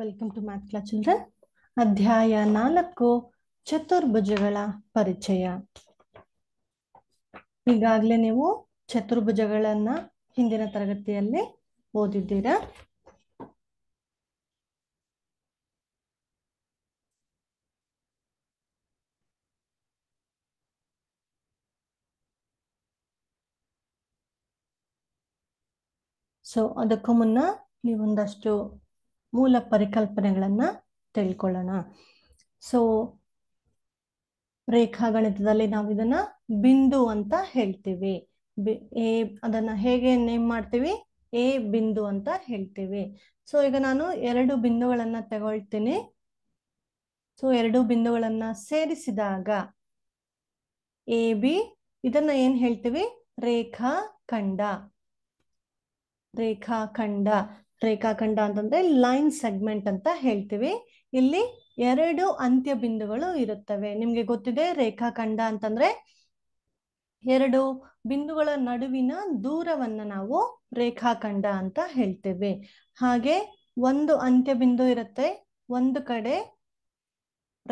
welcome to math class children ಅಧ್ಯಾಯ ನಾಲ್ಕು ಚತುರ್ಭುಜಗಳ ಪರಿಚಯ ಈಗಾಗಲೇ ನೀವು ಚತುರ್ಭುಜಗಳನ್ನ ಹಿಂದಿನ ತರಗತಿಯಲ್ಲಿ ಓದಿದ್ದೀರಾ ಸೊ ಅದಕ್ಕೂ ಮುನ್ನ ನೀವೊಂದಷ್ಟು ಮೂಲ ಪರಿಕಲ್ಪನೆಗಳನ್ನು ತಿಳ್ಕೊಳ್ಳೋಣ ಸೊ ಗಣಿತದಲ್ಲಿ ನಾವು ಇದನ್ನ ಬಿಂದು ಅಂತ ಹೇಳ್ತೀವಿ ಎ ಅದನ್ನ ಹೇಗೆ ನೇಮ್ ಮಾಡ್ತೀವಿ ಎ ಬಿಂದು ಅಂತ ಹೇಳ್ತೀವಿ ಸೊ ಈಗ ನಾನು ಎರಡು ಬಿಂದುಗಳನ್ನ ತಗೊಳ್ತೀನಿ ಸೊ ಎರಡು ಬಿಂದುಗಳನ್ನ ಸೇರಿಸಿದಾಗ ಎ ಬಿ ಇದನ್ನ ಏನ್ ಹೇಳ್ತೀವಿ ರೇಖಾ ಖಂಡ ರೇಖಾಖಂಡ ರೇಖಾಖಂಡ ಅಂತಂದ್ರೆ ಲೈನ್ ಸೆಗ್ಮೆಂಟ್ ಅಂತ ಹೇಳ್ತೀವಿ ಇಲ್ಲಿ ಎರಡು ಅಂತ್ಯ ಬಿಂದುಗಳು ಇರುತ್ತವೆ ನಿಮ್ಗೆ ಗೊತ್ತಿದೆ ರೇಖಾಖಂಡ ಅಂತಂದ್ರೆ ಎರಡು ಬಿಂದುಗಳ ನಡುವಿನ ದೂರವನ್ನ ನಾವು ರೇಖಾಖಂಡ ಅಂತ ಹೇಳ್ತೇವೆ ಹಾಗೆ ಒಂದು ಅಂತ್ಯ ಬಿಂದು ಇರುತ್ತೆ ಒಂದು ಕಡೆ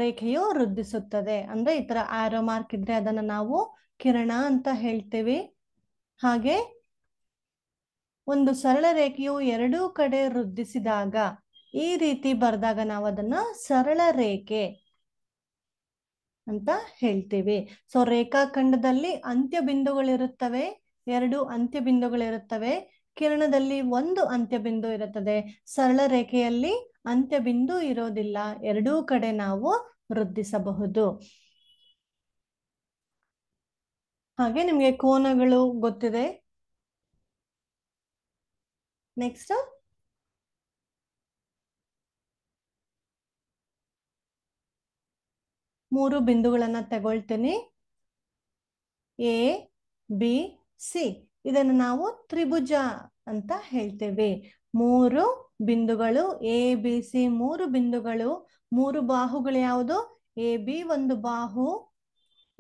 ರೇಖೆಯು ವೃದ್ಧಿಸುತ್ತದೆ ಅಂದ್ರೆ ಈ ತರ ಆರೋ ಮಾರ್ಕ್ ಇದ್ರೆ ಅದನ್ನ ನಾವು ಕಿರಣ ಅಂತ ಹೇಳ್ತೇವೆ ಹಾಗೆ ಒಂದು ಸರಳ ರೇಖೆಯು ಎರಡೂ ಕಡೆ ವೃದ್ಧಿಸಿದಾಗ ಈ ರೀತಿ ಬರೆದಾಗ ನಾವು ಅದನ್ನ ಸರಳ ರೇಖೆ ಅಂತ ಹೇಳ್ತೀವಿ ಸೊ ರೇಖಾಖಂಡದಲ್ಲಿ ಅಂತ್ಯ ಬಿಂದುಗಳಿರುತ್ತವೆ ಎರಡು ಅಂತ್ಯ ಬಿಂದುಗಳಿರುತ್ತವೆ ಕಿರಣದಲ್ಲಿ ಒಂದು ಅಂತ್ಯ ಬಿಂದು ಇರುತ್ತದೆ ಸರಳ ರೇಖೆಯಲ್ಲಿ ಅಂತ್ಯ ಬಿಂದು ಇರೋದಿಲ್ಲ ಎರಡೂ ಕಡೆ ನಾವು ವೃದ್ಧಿಸಬಹುದು ಹಾಗೆ ನಿಮ್ಗೆ ಕೋನಗಳು ಗೊತ್ತಿದೆ ನೆಕ್ಸ್ಟ್ ಮೂರು ಬಿಂದುಗಳನ್ನ ತಗೊಳ್ತೀನಿ ಎ ಬಿ ಸಿ ಇದನ್ನು ನಾವು ತ್ರಿಭುಜ ಅಂತ ಹೇಳ್ತೇವೆ ಮೂರು ಬಿಂದುಗಳು ಎ ಬಿ ಸಿ ಮೂರು ಬಿಂದುಗಳು ಮೂರು ಬಾಹುಗಳು ಯಾವುದು ಎ ಬಿ ಒಂದು ಬಾಹು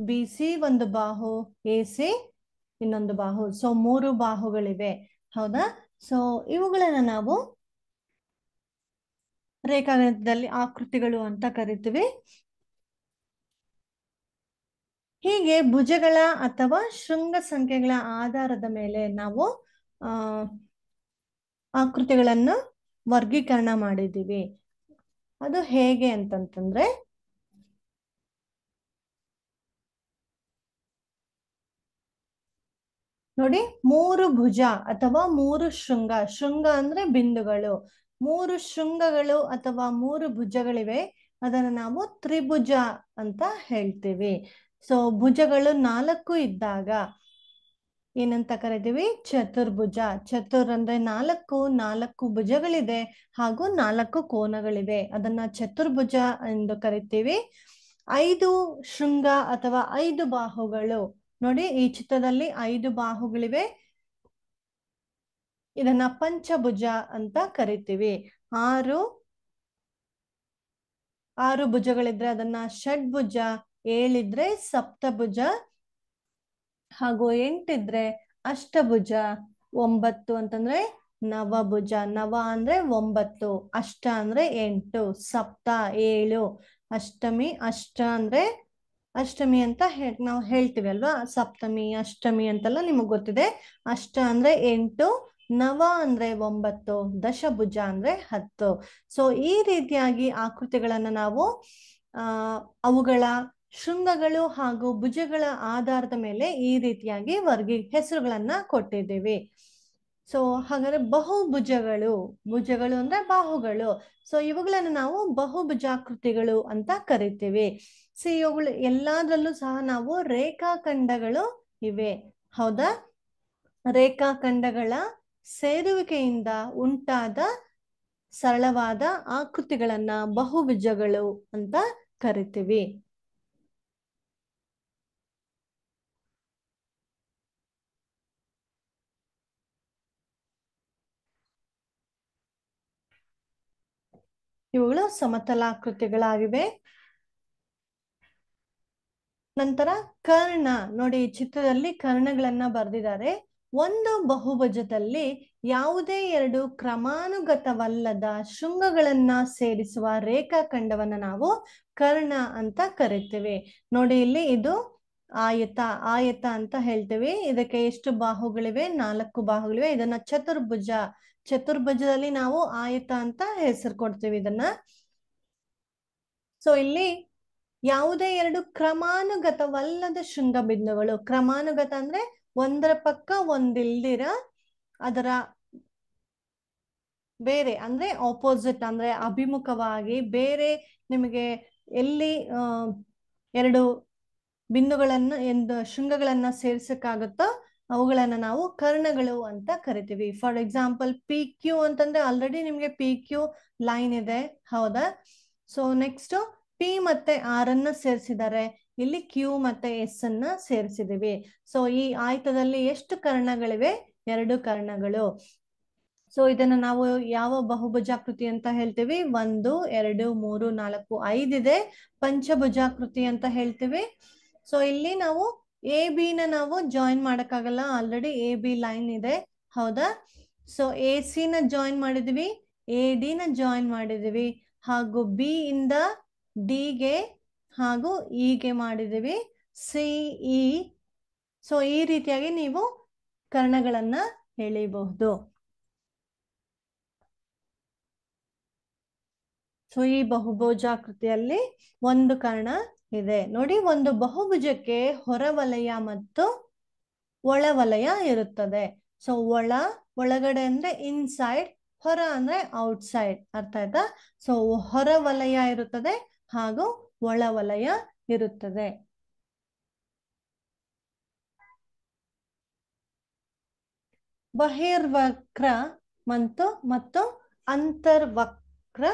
ಬಿ ಸಿ ಒಂದು ಬಾಹು ಎ ಸಿ ಇನ್ನೊಂದು ಬಾಹು ಸೊ ಮೂರು ಬಾಹುಗಳಿವೆ ಹೌದಾ ಸೊ ಇವುಗಳನ್ನ ನಾವು ರೇಖಾಗಣಿತದಲ್ಲಿ ಆಕೃತಿಗಳು ಅಂತ ಕರಿತೀವಿ ಹೀಗೆ ಭುಜಗಳ ಅಥವಾ ಶೃಂಗ ಸಂಖ್ಯೆಗಳ ಆಧಾರದ ಮೇಲೆ ನಾವು ಆಕೃತಿಗಳನ್ನು ವರ್ಗೀಕರಣ ಮಾಡಿದ್ದೀವಿ ಅದು ಹೇಗೆ ಅಂತಂತಂದ್ರೆ ನೋಡಿ ಮೂರು ಭುಜ ಅಥವಾ ಮೂರು ಶೃಂಗ ಶೃಂಗ ಅಂದ್ರೆ ಬಿಂದುಗಳು ಮೂರು ಶೃಂಗಗಳು ಅಥವಾ ಮೂರು ಭುಜಗಳಿವೆ ಅದನ್ನು ನಾವು ತ್ರಿಭುಜ ಅಂತ ಹೇಳ್ತೀವಿ ಸೊ ಭುಜಗಳು ನಾಲ್ಕು ಇದ್ದಾಗ ಏನಂತ ಕರಿತೀವಿ ಚತುರ್ಭುಜ ಚತುರ್ ಅಂದ್ರೆ ನಾಲ್ಕು ನಾಲ್ಕು ಭುಜಗಳಿದೆ ಹಾಗೂ ನಾಲ್ಕು ಕೋನಗಳಿವೆ ಅದನ್ನ ಚತುರ್ಭುಜ ಎಂದು ಕರಿತೀವಿ ಐದು ಶೃಂಗ ಅಥವಾ ಐದು ಬಾಹುಗಳು ನೋಡಿ ಈ ಚಿತ್ರದಲ್ಲಿ ಐದು ಬಾಹುಗಳಿವೆ ಇದನ್ನ ಪಂಚಭುಜ ಅಂತ ಕರಿತೀವಿ ಆರು ಆರು ಭುಜಗಳಿದ್ರೆ ಅದನ್ನ ಷಡ್ಭುಜ ಏಳಿದ್ರೆ ಸಪ್ತಭುಜ ಹಾಗೂ ಎಂಟಿದ್ರೆ ಅಷ್ಟಭುಜ ಒಂಬತ್ತು ಅಂತಂದ್ರೆ ನವಭುಜ ನವ ಅಂದ್ರೆ ಒಂಬತ್ತು ಅಷ್ಟ ಅಂದ್ರೆ ಎಂಟು ಸಪ್ತ ಏಳು ಅಷ್ಟಮಿ ಅಷ್ಟ ಅಂದ್ರೆ ಅಷ್ಟಮಿ ಅಂತ ಹೇಳಿ ನಾವು ಹೇಳ್ತೀವಿ ಅಲ್ವಾ ಸಪ್ತಮಿ ಅಷ್ಟಮಿ ಅಂತೆಲ್ಲ ನಿಮಗೆ ಗೊತ್ತಿದೆ ಅಷ್ಟ ಅಂದ್ರೆ ಎಂಟು ನವ ಅಂದ್ರೆ ಒಂಬತ್ತು ದಶಭುಜ ಅಂದ್ರೆ ಹತ್ತು ಸೊ ಈ ರೀತಿಯಾಗಿ ಆಕೃತಿಗಳನ್ನ ನಾವು ಆ ಅವುಗಳ ಶೃಂಗಗಳು ಹಾಗೂ ಭುಜಗಳ ಆಧಾರದ ಮೇಲೆ ಈ ರೀತಿಯಾಗಿ ವರ್ಗಿ ಹೆಸರುಗಳನ್ನ ಕೊಟ್ಟಿದ್ದೀವಿ ಸೊ ಹಾಗಾದ್ರೆ ಬಹುಭುಜಗಳು ಭುಜಗಳು ಅಂದ್ರೆ ಬಾಹುಗಳು ಸೊ ಇವುಗಳನ್ನು ನಾವು ಬಹುಭುಜಾಕೃತಿಗಳು ಅಂತ ಕರಿತೀವಿ ಸಿ ಇವುಗಳು ಎಲ್ಲದರಲ್ಲೂ ಸಹ ನಾವು ರೇಖಾಖಂಡಗಳು ಇವೆ ಹೌದಾ ರೇಖಾಖಂಡಗಳ ಸೇರುವಿಕೆಯಿಂದ ಉಂಟಾದ ಸರಳವಾದ ಆಕೃತಿಗಳನ್ನ ಬಹುಭುಜಗಳು ಅಂತ ಕರಿತೀವಿ ಇವುಗಳು ಸಮತಲಾಕೃತಿಗಳಾಗಿವೆ ನಂತರ ಕರ್ಣ ನೋಡಿ ಚಿತ್ರದಲ್ಲಿ ಕರ್ಣಗಳನ್ನ ಬರೆದಿದ್ದಾರೆ ಒಂದು ಬಹುಭುಜದಲ್ಲಿ ಯಾವುದೇ ಎರಡು ಕ್ರಮಾನುಗತವಲ್ಲದ ಶೃಂಗಗಳನ್ನ ಸೇರಿಸುವ ರೇಖಾಖಂಡವನ್ನ ನಾವು ಕರ್ಣ ಅಂತ ಕರಿತೀವಿ ನೋಡಿ ಇಲ್ಲಿ ಇದು ಆಯತ ಆಯತ ಅಂತ ಹೇಳ್ತೀವಿ ಇದಕ್ಕೆ ಎಷ್ಟು ಬಾಹುಗಳಿವೆ ನಾಲ್ಕು ಬಾಹುಗಳಿವೆ ಇದನ್ನ ಚತುರ್ಭುಜ ಚತುರ್ಭುಜದಲ್ಲಿ ನಾವು ಆಯತ ಅಂತ ಹೆಸರು ಕೊಡ್ತೀವಿ ಇದನ್ನ ಸೊ ಇಲ್ಲಿ ಯಾವುದೇ ಎರಡು ಕ್ರಮಾನುಗತವಲ್ಲದ ಶೃಂಗಬಿಂದುಗಳು ಕ್ರಮಾನುಗತ ಅಂದ್ರೆ ಒಂದರ ಪಕ್ಕ ಒಂದಿಲ್ದಿರ ಅದರ ಬೇರೆ ಅಂದ್ರೆ ಆಪೋಸಿಟ್ ಅಂದ್ರೆ ಅಭಿಮುಖವಾಗಿ ಬೇರೆ ನಿಮಗೆ ಎಲ್ಲಿ ಎರಡು ಬಿಂದುಗಳನ್ನು ಎಂದು ಶೃಂಗಗಳನ್ನ ಸೇರ್ಸಕ್ಕಾಗುತ್ತೋ ಅವುಗಳನ್ನ ನಾವು ಕರ್ಣಗಳು ಅಂತ ಕರಿತೀವಿ ಫಾರ್ ಎಕ್ಸಾಂಪಲ್ ಪಿ ಕ್ಯೂ ಅಂತಂದ್ರೆ ಆಲ್ರೆಡಿ ನಿಮ್ಗೆ ಪಿ ಕ್ಯೂ ಲೈನ್ ಇದೆ ಹೌದಾ ಸೊ ನೆಕ್ಸ್ಟ್ ಪಿ ಮತ್ತೆ ಆರ್ ಅನ್ನ ಸೇರಿಸಿದ್ದಾರೆ ಇಲ್ಲಿ ಕ್ಯೂ ಮತ್ತೆ ಎಸ್ ಅನ್ನ ಸೇರಿಸಿದೀವಿ ಸೊ ಈ ಆಯ್ತದಲ್ಲಿ ಎಷ್ಟು ಕರ್ಣಗಳಿವೆ ಎರಡು ಕರ್ಣಗಳು ಸೊ ಇದನ್ನ ನಾವು ಯಾವ ಬಹುಭುಜಾಕೃತಿ ಅಂತ ಹೇಳ್ತೀವಿ ಒಂದು ಎರಡು ಮೂರು ನಾಲ್ಕು ಐದಿದೆ ಪಂಚಭುಜಾಕೃತಿ ಅಂತ ಹೇಳ್ತೀವಿ ಸೊ ಇಲ್ಲಿ ನಾವು ಎ ಬಿ ನ ನಾವು ಜಾಯಿನ್ ಮಾಡಕ್ಕಾಗಲ್ಲ ಆಲ್ರೆಡಿ ಎ ಬಿ ಲೈನ್ ಇದೆ ಹೌದಾ ಸೊ ಎ ಸಿ ನ ಜಾಯಿನ್ ಮಾಡಿದಿವಿ ಎ ಡಿ ನ ಜಾಯಿನ್ ಮಾಡಿದ್ವಿ ಹಾಗೂ ಬಿ ಇಂದ ಡಿಗೆ ಹಾಗೂ ಇಗೆ ಗೆ ಸಿ ಇ ಸೊ ಈ ರೀತಿಯಾಗಿ ನೀವು ಕರ್ಣಗಳನ್ನ ಹೇಳಿಬಹುದು ಸೊ ಈ ಬಹುಭುಜಾಕೃತಿಯಲ್ಲಿ ಒಂದು ಕರ್ಣ ಇದೆ ನೋಡಿ ಒಂದು ಬಹುಭುಜಕ್ಕೆ ಹೊರವಲಯ ಮತ್ತು ಒಳವಲಯ ಇರುತ್ತದೆ ಸೊ ಒಳ ಒಳಗಡೆ ಅಂದ್ರೆ ಇನ್ಸೈಡ್ ಹೊರ ಅಂದ್ರೆ ಔಟ್ಸೈಡ್ ಅರ್ಥ ಆಯ್ತಾ ಸೊ ಹೊರವಲಯ ಇರುತ್ತದೆ ಹಾಗೂ ಒಳವಲಯ ಇರುತ್ತದೆ ಬಹಿರ್ವಕ್ರ ಮತ್ತು ಮತ್ತು ಅಂತರ್ವಕ್ರ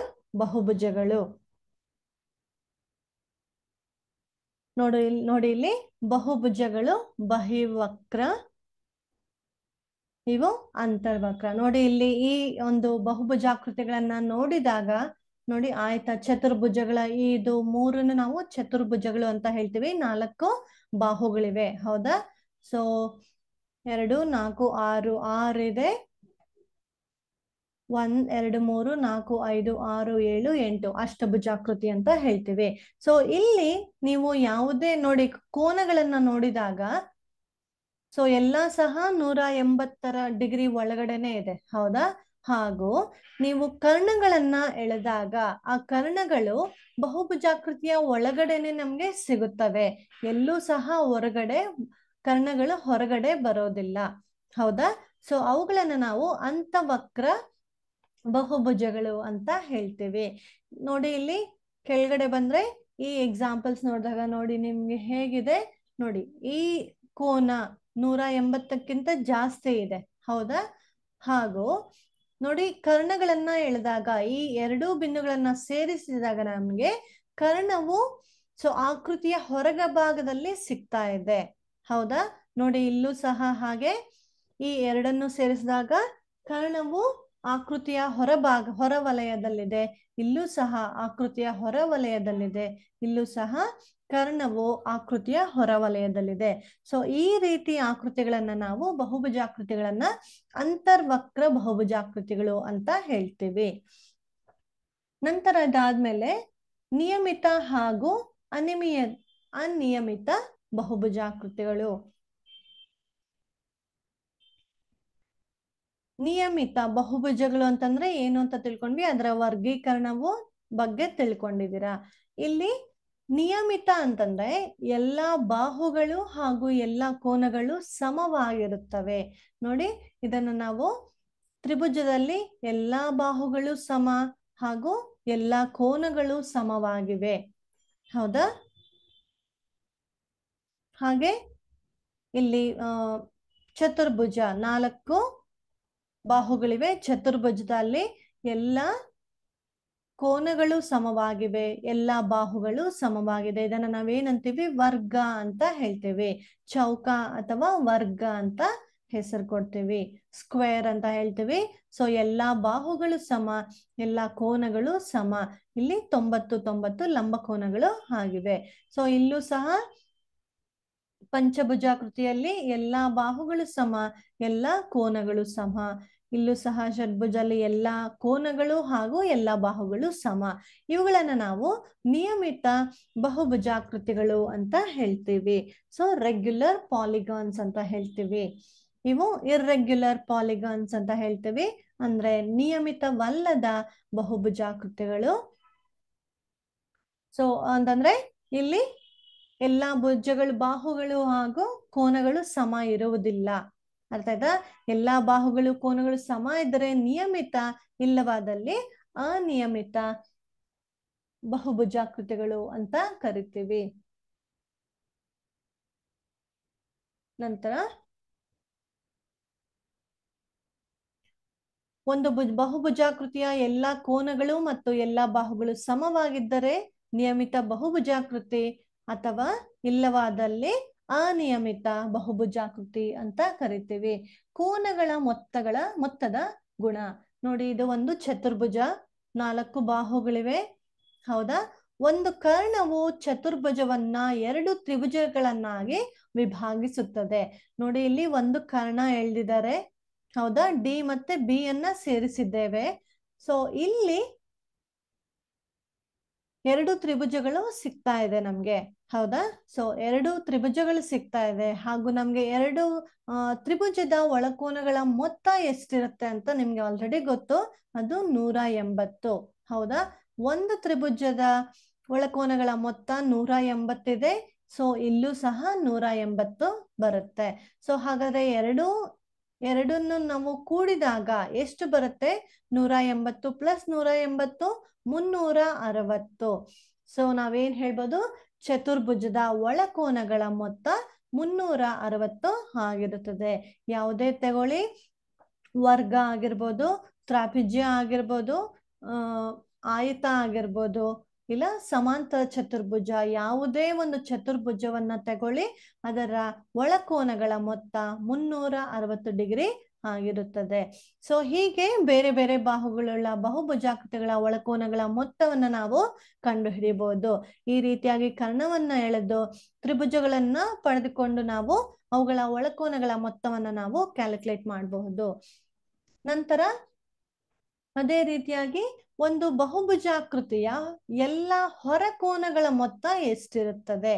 ಬಹುಭುಜಗಳು ನೋಡಿ ನೋಡಿ ಇಲ್ಲಿ ಬಹುಭುಜಗಳು ಬಹಿರ್ವಕ್ರ ಇವು ಅಂತರ್ವಕ್ರ ನೋಡಿ ಇಲ್ಲಿ ಈ ಒಂದು ಬಹುಭುಜಾಕೃತಿಗಳನ್ನ ನೋಡಿದಾಗ ನೋಡಿ ಆಯ್ತಾ ಚತುರ್ಭುಜಗಳ ಇದು ಮೂರನ್ನು ನಾವು ಚತುರ್ಭುಜಗಳು ಅಂತ ಹೇಳ್ತೀವಿ ನಾಲ್ಕು ಬಾಹುಗಳಿವೆ ಹೌದಾ ಸೊ ಎರಡು ನಾಲ್ಕು ಆರು ಆರು ಇದೆ ಒಂದ್ ಎರಡು ಮೂರು ನಾಲ್ಕು ಐದು ಆರು ಏಳು ಎಂಟು ಅಷ್ಟಭುಜಾಕೃತಿ ಅಂತ ಹೇಳ್ತೀವಿ ಸೊ ಇಲ್ಲಿ ನೀವು ಯಾವುದೇ ನೋಡಿ ಕೋನಗಳನ್ನ ನೋಡಿದಾಗ ಸೊ ಎಲ್ಲಾ ಸಹ ನೂರ ಎಂಬತ್ತರ ಡಿಗ್ರಿ ಒಳಗಡೆನೆ ಇದೆ ಹೌದಾ ಹಾಗೂ ನೀವು ಕರ್ಣಗಳನ್ನ ಎಳೆದಾಗ ಆ ಕರ್ಣಗಳು ಬಹುಭುಜಾಕೃತಿಯ ಒಳಗಡೆನೆ ನಮ್ಗೆ ಸಿಗುತ್ತವೆ ಎಲ್ಲೂ ಸಹ ಹೊರಗಡೆ ಕರ್ಣಗಳು ಹೊರಗಡೆ ಬರೋದಿಲ್ಲ ಹೌದಾ ಸೊ ಅವುಗಳನ್ನ ನಾವು ಅಂತ ವಕ್ರ ಬಹುಭುಜಗಳು ಅಂತ ಹೇಳ್ತೀವಿ ನೋಡಿ ಇಲ್ಲಿ ಕೆಳಗಡೆ ಬಂದ್ರೆ ಈ ಎಕ್ಸಾಂಪಲ್ಸ್ ನೋಡಿದಾಗ ನೋಡಿ ನಿಮ್ಗೆ ಹೇಗಿದೆ ನೋಡಿ ಈ ಕೋನ ನೂರ ಎಂಬತ್ತಕ್ಕಿಂತ ಜಾಸ್ತಿ ಇದೆ ಹೌದಾ ಹಾಗೂ ನೋಡಿ ಕರ್ಣಗಳನ್ನ ಎಳೆದಾಗ ಈ ಎರಡೂ ಬಿಂದುಗಳನ್ನ ಸೇರಿಸಿದಾಗ ನಮ್ಗೆ ಕರ್ಣವು ಸೊ ಆಕೃತಿಯ ಹೊರಗ ಭಾಗದಲ್ಲಿ ಸಿಗ್ತಾ ಇದೆ ಹೌದಾ ನೋಡಿ ಇಲ್ಲೂ ಸಹ ಹಾಗೆ ಈ ಎರಡನ್ನು ಸೇರಿಸಿದಾಗ ಕರ್ಣವು ಆಕೃತಿಯ ಹೊರಭಾಗ ಹೊರವಲಯದಲ್ಲಿದೆ ಇಲ್ಲೂ ಸಹ ಆಕೃತಿಯ ಹೊರವಲಯದಲ್ಲಿದೆ ಇಲ್ಲೂ ಸಹ ಕರ್ಣವು ಆಕೃತಿಯ ಹೊರವಲಯದಲ್ಲಿದೆ ಸೊ ಈ ರೀತಿ ಆಕೃತಿಗಳನ್ನ ನಾವು ಬಹುಭುಜಾಕೃತಿಗಳನ್ನ ಅಂತರ್ವಕ್ರ ಬಹುಭುಜಾಕೃತಿಗಳು ಅಂತ ಹೇಳ್ತೀವಿ ನಂತರ ಅದಾದ್ಮೇಲೆ ನಿಯಮಿತ ಹಾಗೂ ಅನಿಮಿಯ ಅನಿಯಮಿತ ಬಹುಭುಜಾಕೃತಿಗಳು ನಿಯಮಿತ ಬಹುಭುಜಗಳು ಅಂತಂದ್ರೆ ಏನು ಅಂತ ತಿಳ್ಕೊಂಡ್ವಿ ಅದರ ವರ್ಗೀಕರಣವು ಬಗ್ಗೆ ತಿಳ್ಕೊಂಡಿದ್ದೀರಾ ಇಲ್ಲಿ ನಿಯಮಿತ ಅಂತಂದ್ರೆ ಎಲ್ಲಾ ಬಾಹುಗಳು ಹಾಗೂ ಎಲ್ಲಾ ಕೋನಗಳು ಸಮವಾಗಿರುತ್ತವೆ ನೋಡಿ ಇದನ್ನು ನಾವು ತ್ರಿಭುಜದಲ್ಲಿ ಎಲ್ಲಾ ಬಾಹುಗಳು ಸಮ ಹಾಗೂ ಎಲ್ಲಾ ಕೋನಗಳು ಸಮವಾಗಿವೆ ಹೌದಾ ಹಾಗೆ ಇಲ್ಲಿ ಚತುರ್ಭುಜ ನಾಲ್ಕು ಬಾಹುಗಳಿವೆ ಚತುರ್ಭುಜದಲ್ಲಿ ಎಲ್ಲ ಕೋನಗಳು ಸಮವಾಗಿವೆ ಎಲ್ಲ ಬಾಹುಗಳು ಸಮವಾಗಿದೆ ಇದನ್ನ ನಾವೇನಂತೀವಿ ವರ್ಗ ಅಂತ ಹೇಳ್ತೇವೆ ಚೌಕ ಅಥವಾ ವರ್ಗ ಅಂತ ಹೆಸರು ಕೊಡ್ತೀವಿ ಸ್ಕ್ವೇರ್ ಅಂತ ಹೇಳ್ತೀವಿ ಸೊ ಎಲ್ಲಾ ಬಾಹುಗಳು ಸಮ ಎಲ್ಲಾ ಕೋನಗಳು ಸಮ ಇಲ್ಲಿ ತೊಂಬತ್ತು ತೊಂಬತ್ತು ಲಂಬ ಕೋನಗಳು ಆಗಿವೆ ಸೊ ಇಲ್ಲೂ ಸಹ ಪಂಚಭುಜಾಕೃತಿಯಲ್ಲಿ ಎಲ್ಲಾ ಬಾಹುಗಳು ಸಮ ಎಲ್ಲಾ ಕೋನಗಳು ಸಮ ಇಲ್ಲೂ ಸಹ ಷಡ್ಭುಜಲ್ಲಿ ಎಲ್ಲ ಕೋನಗಳು ಹಾಗೂ ಎಲ್ಲ ಬಾಹುಗಳು ಸಮ ಇವುಗಳನ್ನ ನಾವು ನಿಯಮಿತ ಬಹುಭುಜಾಕೃತಿಗಳು ಅಂತ ಹೇಳ್ತೀವಿ ಸೊ ರೆಗ್ಯುಲರ್ ಪಾಲಿಗಾನ್ಸ್ ಅಂತ ಹೇಳ್ತೀವಿ ಇವು ಇರ್ರೆಗ್ಯುಲರ್ ಪಾಲಿಗಾನ್ಸ್ ಅಂತ ಹೇಳ್ತೀವಿ ಅಂದ್ರೆ ನಿಯಮಿತವಲ್ಲದ ಬಹುಭುಜಾಕೃತಿಗಳು ಸೊ ಅಂತಂದ್ರೆ ಇಲ್ಲಿ ಎಲ್ಲಾ ಭುಜಗಳು ಬಾಹುಗಳು ಹಾಗೂ ಕೋನಗಳು ಸಮ ಇರುವುದಿಲ್ಲ ಅರ್ಥ ಆಯ್ತಾ ಎಲ್ಲಾ ಬಾಹುಗಳು ಕೋನಗಳು ಸಮ ಇದ್ದರೆ ನಿಯಮಿತ ಇಲ್ಲವಾದಲ್ಲಿ ಅನಿಯಮಿತ ಬಹುಭುಜಾಕೃತಿಗಳು ಅಂತ ಕರಿತೀವಿ ನಂತರ ಒಂದು ಬಹುಭುಜಾಕೃತಿಯ ಎಲ್ಲಾ ಕೋನಗಳು ಮತ್ತು ಎಲ್ಲಾ ಬಾಹುಗಳು ಸಮವಾಗಿದ್ದರೆ ನಿಯಮಿತ ಬಹುಭುಜಾಕೃತಿ ಅಥವಾ ಇಲ್ಲವಾದಲ್ಲಿ ಅನಿಯಮಿತ ಬಹುಭುಜಾಕೃತಿ ಅಂತ ಕರಿತೀವಿ ಕೋನಗಳ ಮೊತ್ತಗಳ ಮೊತ್ತದ ಗುಣ ನೋಡಿ ಇದು ಒಂದು ಚತುರ್ಭುಜ ನಾಲ್ಕು ಬಾಹುಗಳಿವೆ ಹೌದಾ ಒಂದು ಕರ್ಣವು ಚತುರ್ಭುಜವನ್ನ ಎರಡು ತ್ರಿಭುಜಗಳನ್ನಾಗಿ ವಿಭಾಗಿಸುತ್ತದೆ ನೋಡಿ ಇಲ್ಲಿ ಒಂದು ಕರ್ಣ ಎಳ್ದಿದ್ದಾರೆ ಹೌದಾ ಡಿ ಮತ್ತೆ ಬಿ ಅನ್ನ ಸೇರಿಸಿದ್ದೇವೆ ಸೊ ಇಲ್ಲಿ ಎರಡು ತ್ರಿಭುಜಗಳು ಸಿಗ್ತಾ ಇದೆ ನಮ್ಗೆ ಹೌದಾ ಸೊ ಎರಡು ತ್ರಿಭುಜಗಳು ಸಿಗ್ತಾ ಇದೆ ಹಾಗೂ ನಮ್ಗೆ ಎರಡು ತ್ರಿಭುಜದ ಒಳಕೋನಗಳ ಮೊತ್ತ ಎಷ್ಟಿರುತ್ತೆ ಅಂತ ನಿಮ್ಗೆ ಆಲ್ರೆಡಿ ಗೊತ್ತು ಅದು ನೂರ ಎಂಬತ್ತು ಹೌದಾ ಒಂದು ತ್ರಿಭುಜದ ಒಳಕೋನಗಳ ಮೊತ್ತ ನೂರ ಎಂಬತ್ತಿದೆ ಸೊ ಇಲ್ಲೂ ಸಹ ನೂರ ಎಂಬತ್ತು ಬರುತ್ತೆ ಸೊ ಹಾಗಾದ್ರೆ ಎರಡು ಎರಡನ್ನು ನಾವು ಕೂಡಿದಾಗ ಎಷ್ಟು ಬರುತ್ತೆ ನೂರ ಎಂಬತ್ತು ಪ್ಲಸ್ ನೂರ ಎಂಬತ್ತು ಮುನ್ನೂರ ಅರವತ್ತು ಸೊ ನಾವೇನ್ ಹೇಳ್ಬೋದು ಚತುರ್ಭುಜದ ಒಳಕೋನಗಳ ಮೊತ್ತ ಮುನ್ನೂರ ಅರವತ್ತು ಆಗಿರುತ್ತದೆ ಯಾವುದೇ ತಗೊಳ್ಳಿ ವರ್ಗ ಆಗಿರ್ಬೋದು ತ್ರಾಪಿಜ್ಯ ಆಗಿರ್ಬೋದು ಆಯತ ಆಗಿರ್ಬೋದು ಇಲ್ಲ ಸಮಾಂತರ ಚತುರ್ಭುಜ ಯಾವುದೇ ಒಂದು ಚತುರ್ಭುಜವನ್ನ ತಗೊಳ್ಳಿ ಅದರ ಒಳಕೋನಗಳ ಮೊತ್ತ ಮುನ್ನೂರ ಅರವತ್ತು ಡಿಗ್ರಿ ಆಗಿರುತ್ತದೆ ಸೊ ಹೀಗೆ ಬೇರೆ ಬೇರೆ ಬಾಹುಗಳುಳ್ಳ ಬಹುಭುಜಾಕೃತಿಗಳ ಒಳಕೋನಗಳ ಮೊತ್ತವನ್ನು ನಾವು ಕಂಡುಹಿಡಿಯಬಹುದು ಈ ರೀತಿಯಾಗಿ ಕರ್ಣವನ್ನ ಎಳೆದು ತ್ರಿಭುಜಗಳನ್ನ ಪಡೆದುಕೊಂಡು ನಾವು ಅವುಗಳ ಒಳಕೋನಗಳ ಮೊತ್ತವನ್ನ ನಾವು ಕ್ಯಾಲ್ಕುಲೇಟ್ ಮಾಡಬಹುದು ನಂತರ ಅದೇ ರೀತಿಯಾಗಿ ಒಂದು ಬಹುಭುಜಾಕೃತಿಯ ಎಲ್ಲ ಹೊರಕೋನಗಳ ಮೊತ್ತ ಎಷ್ಟಿರುತ್ತದೆ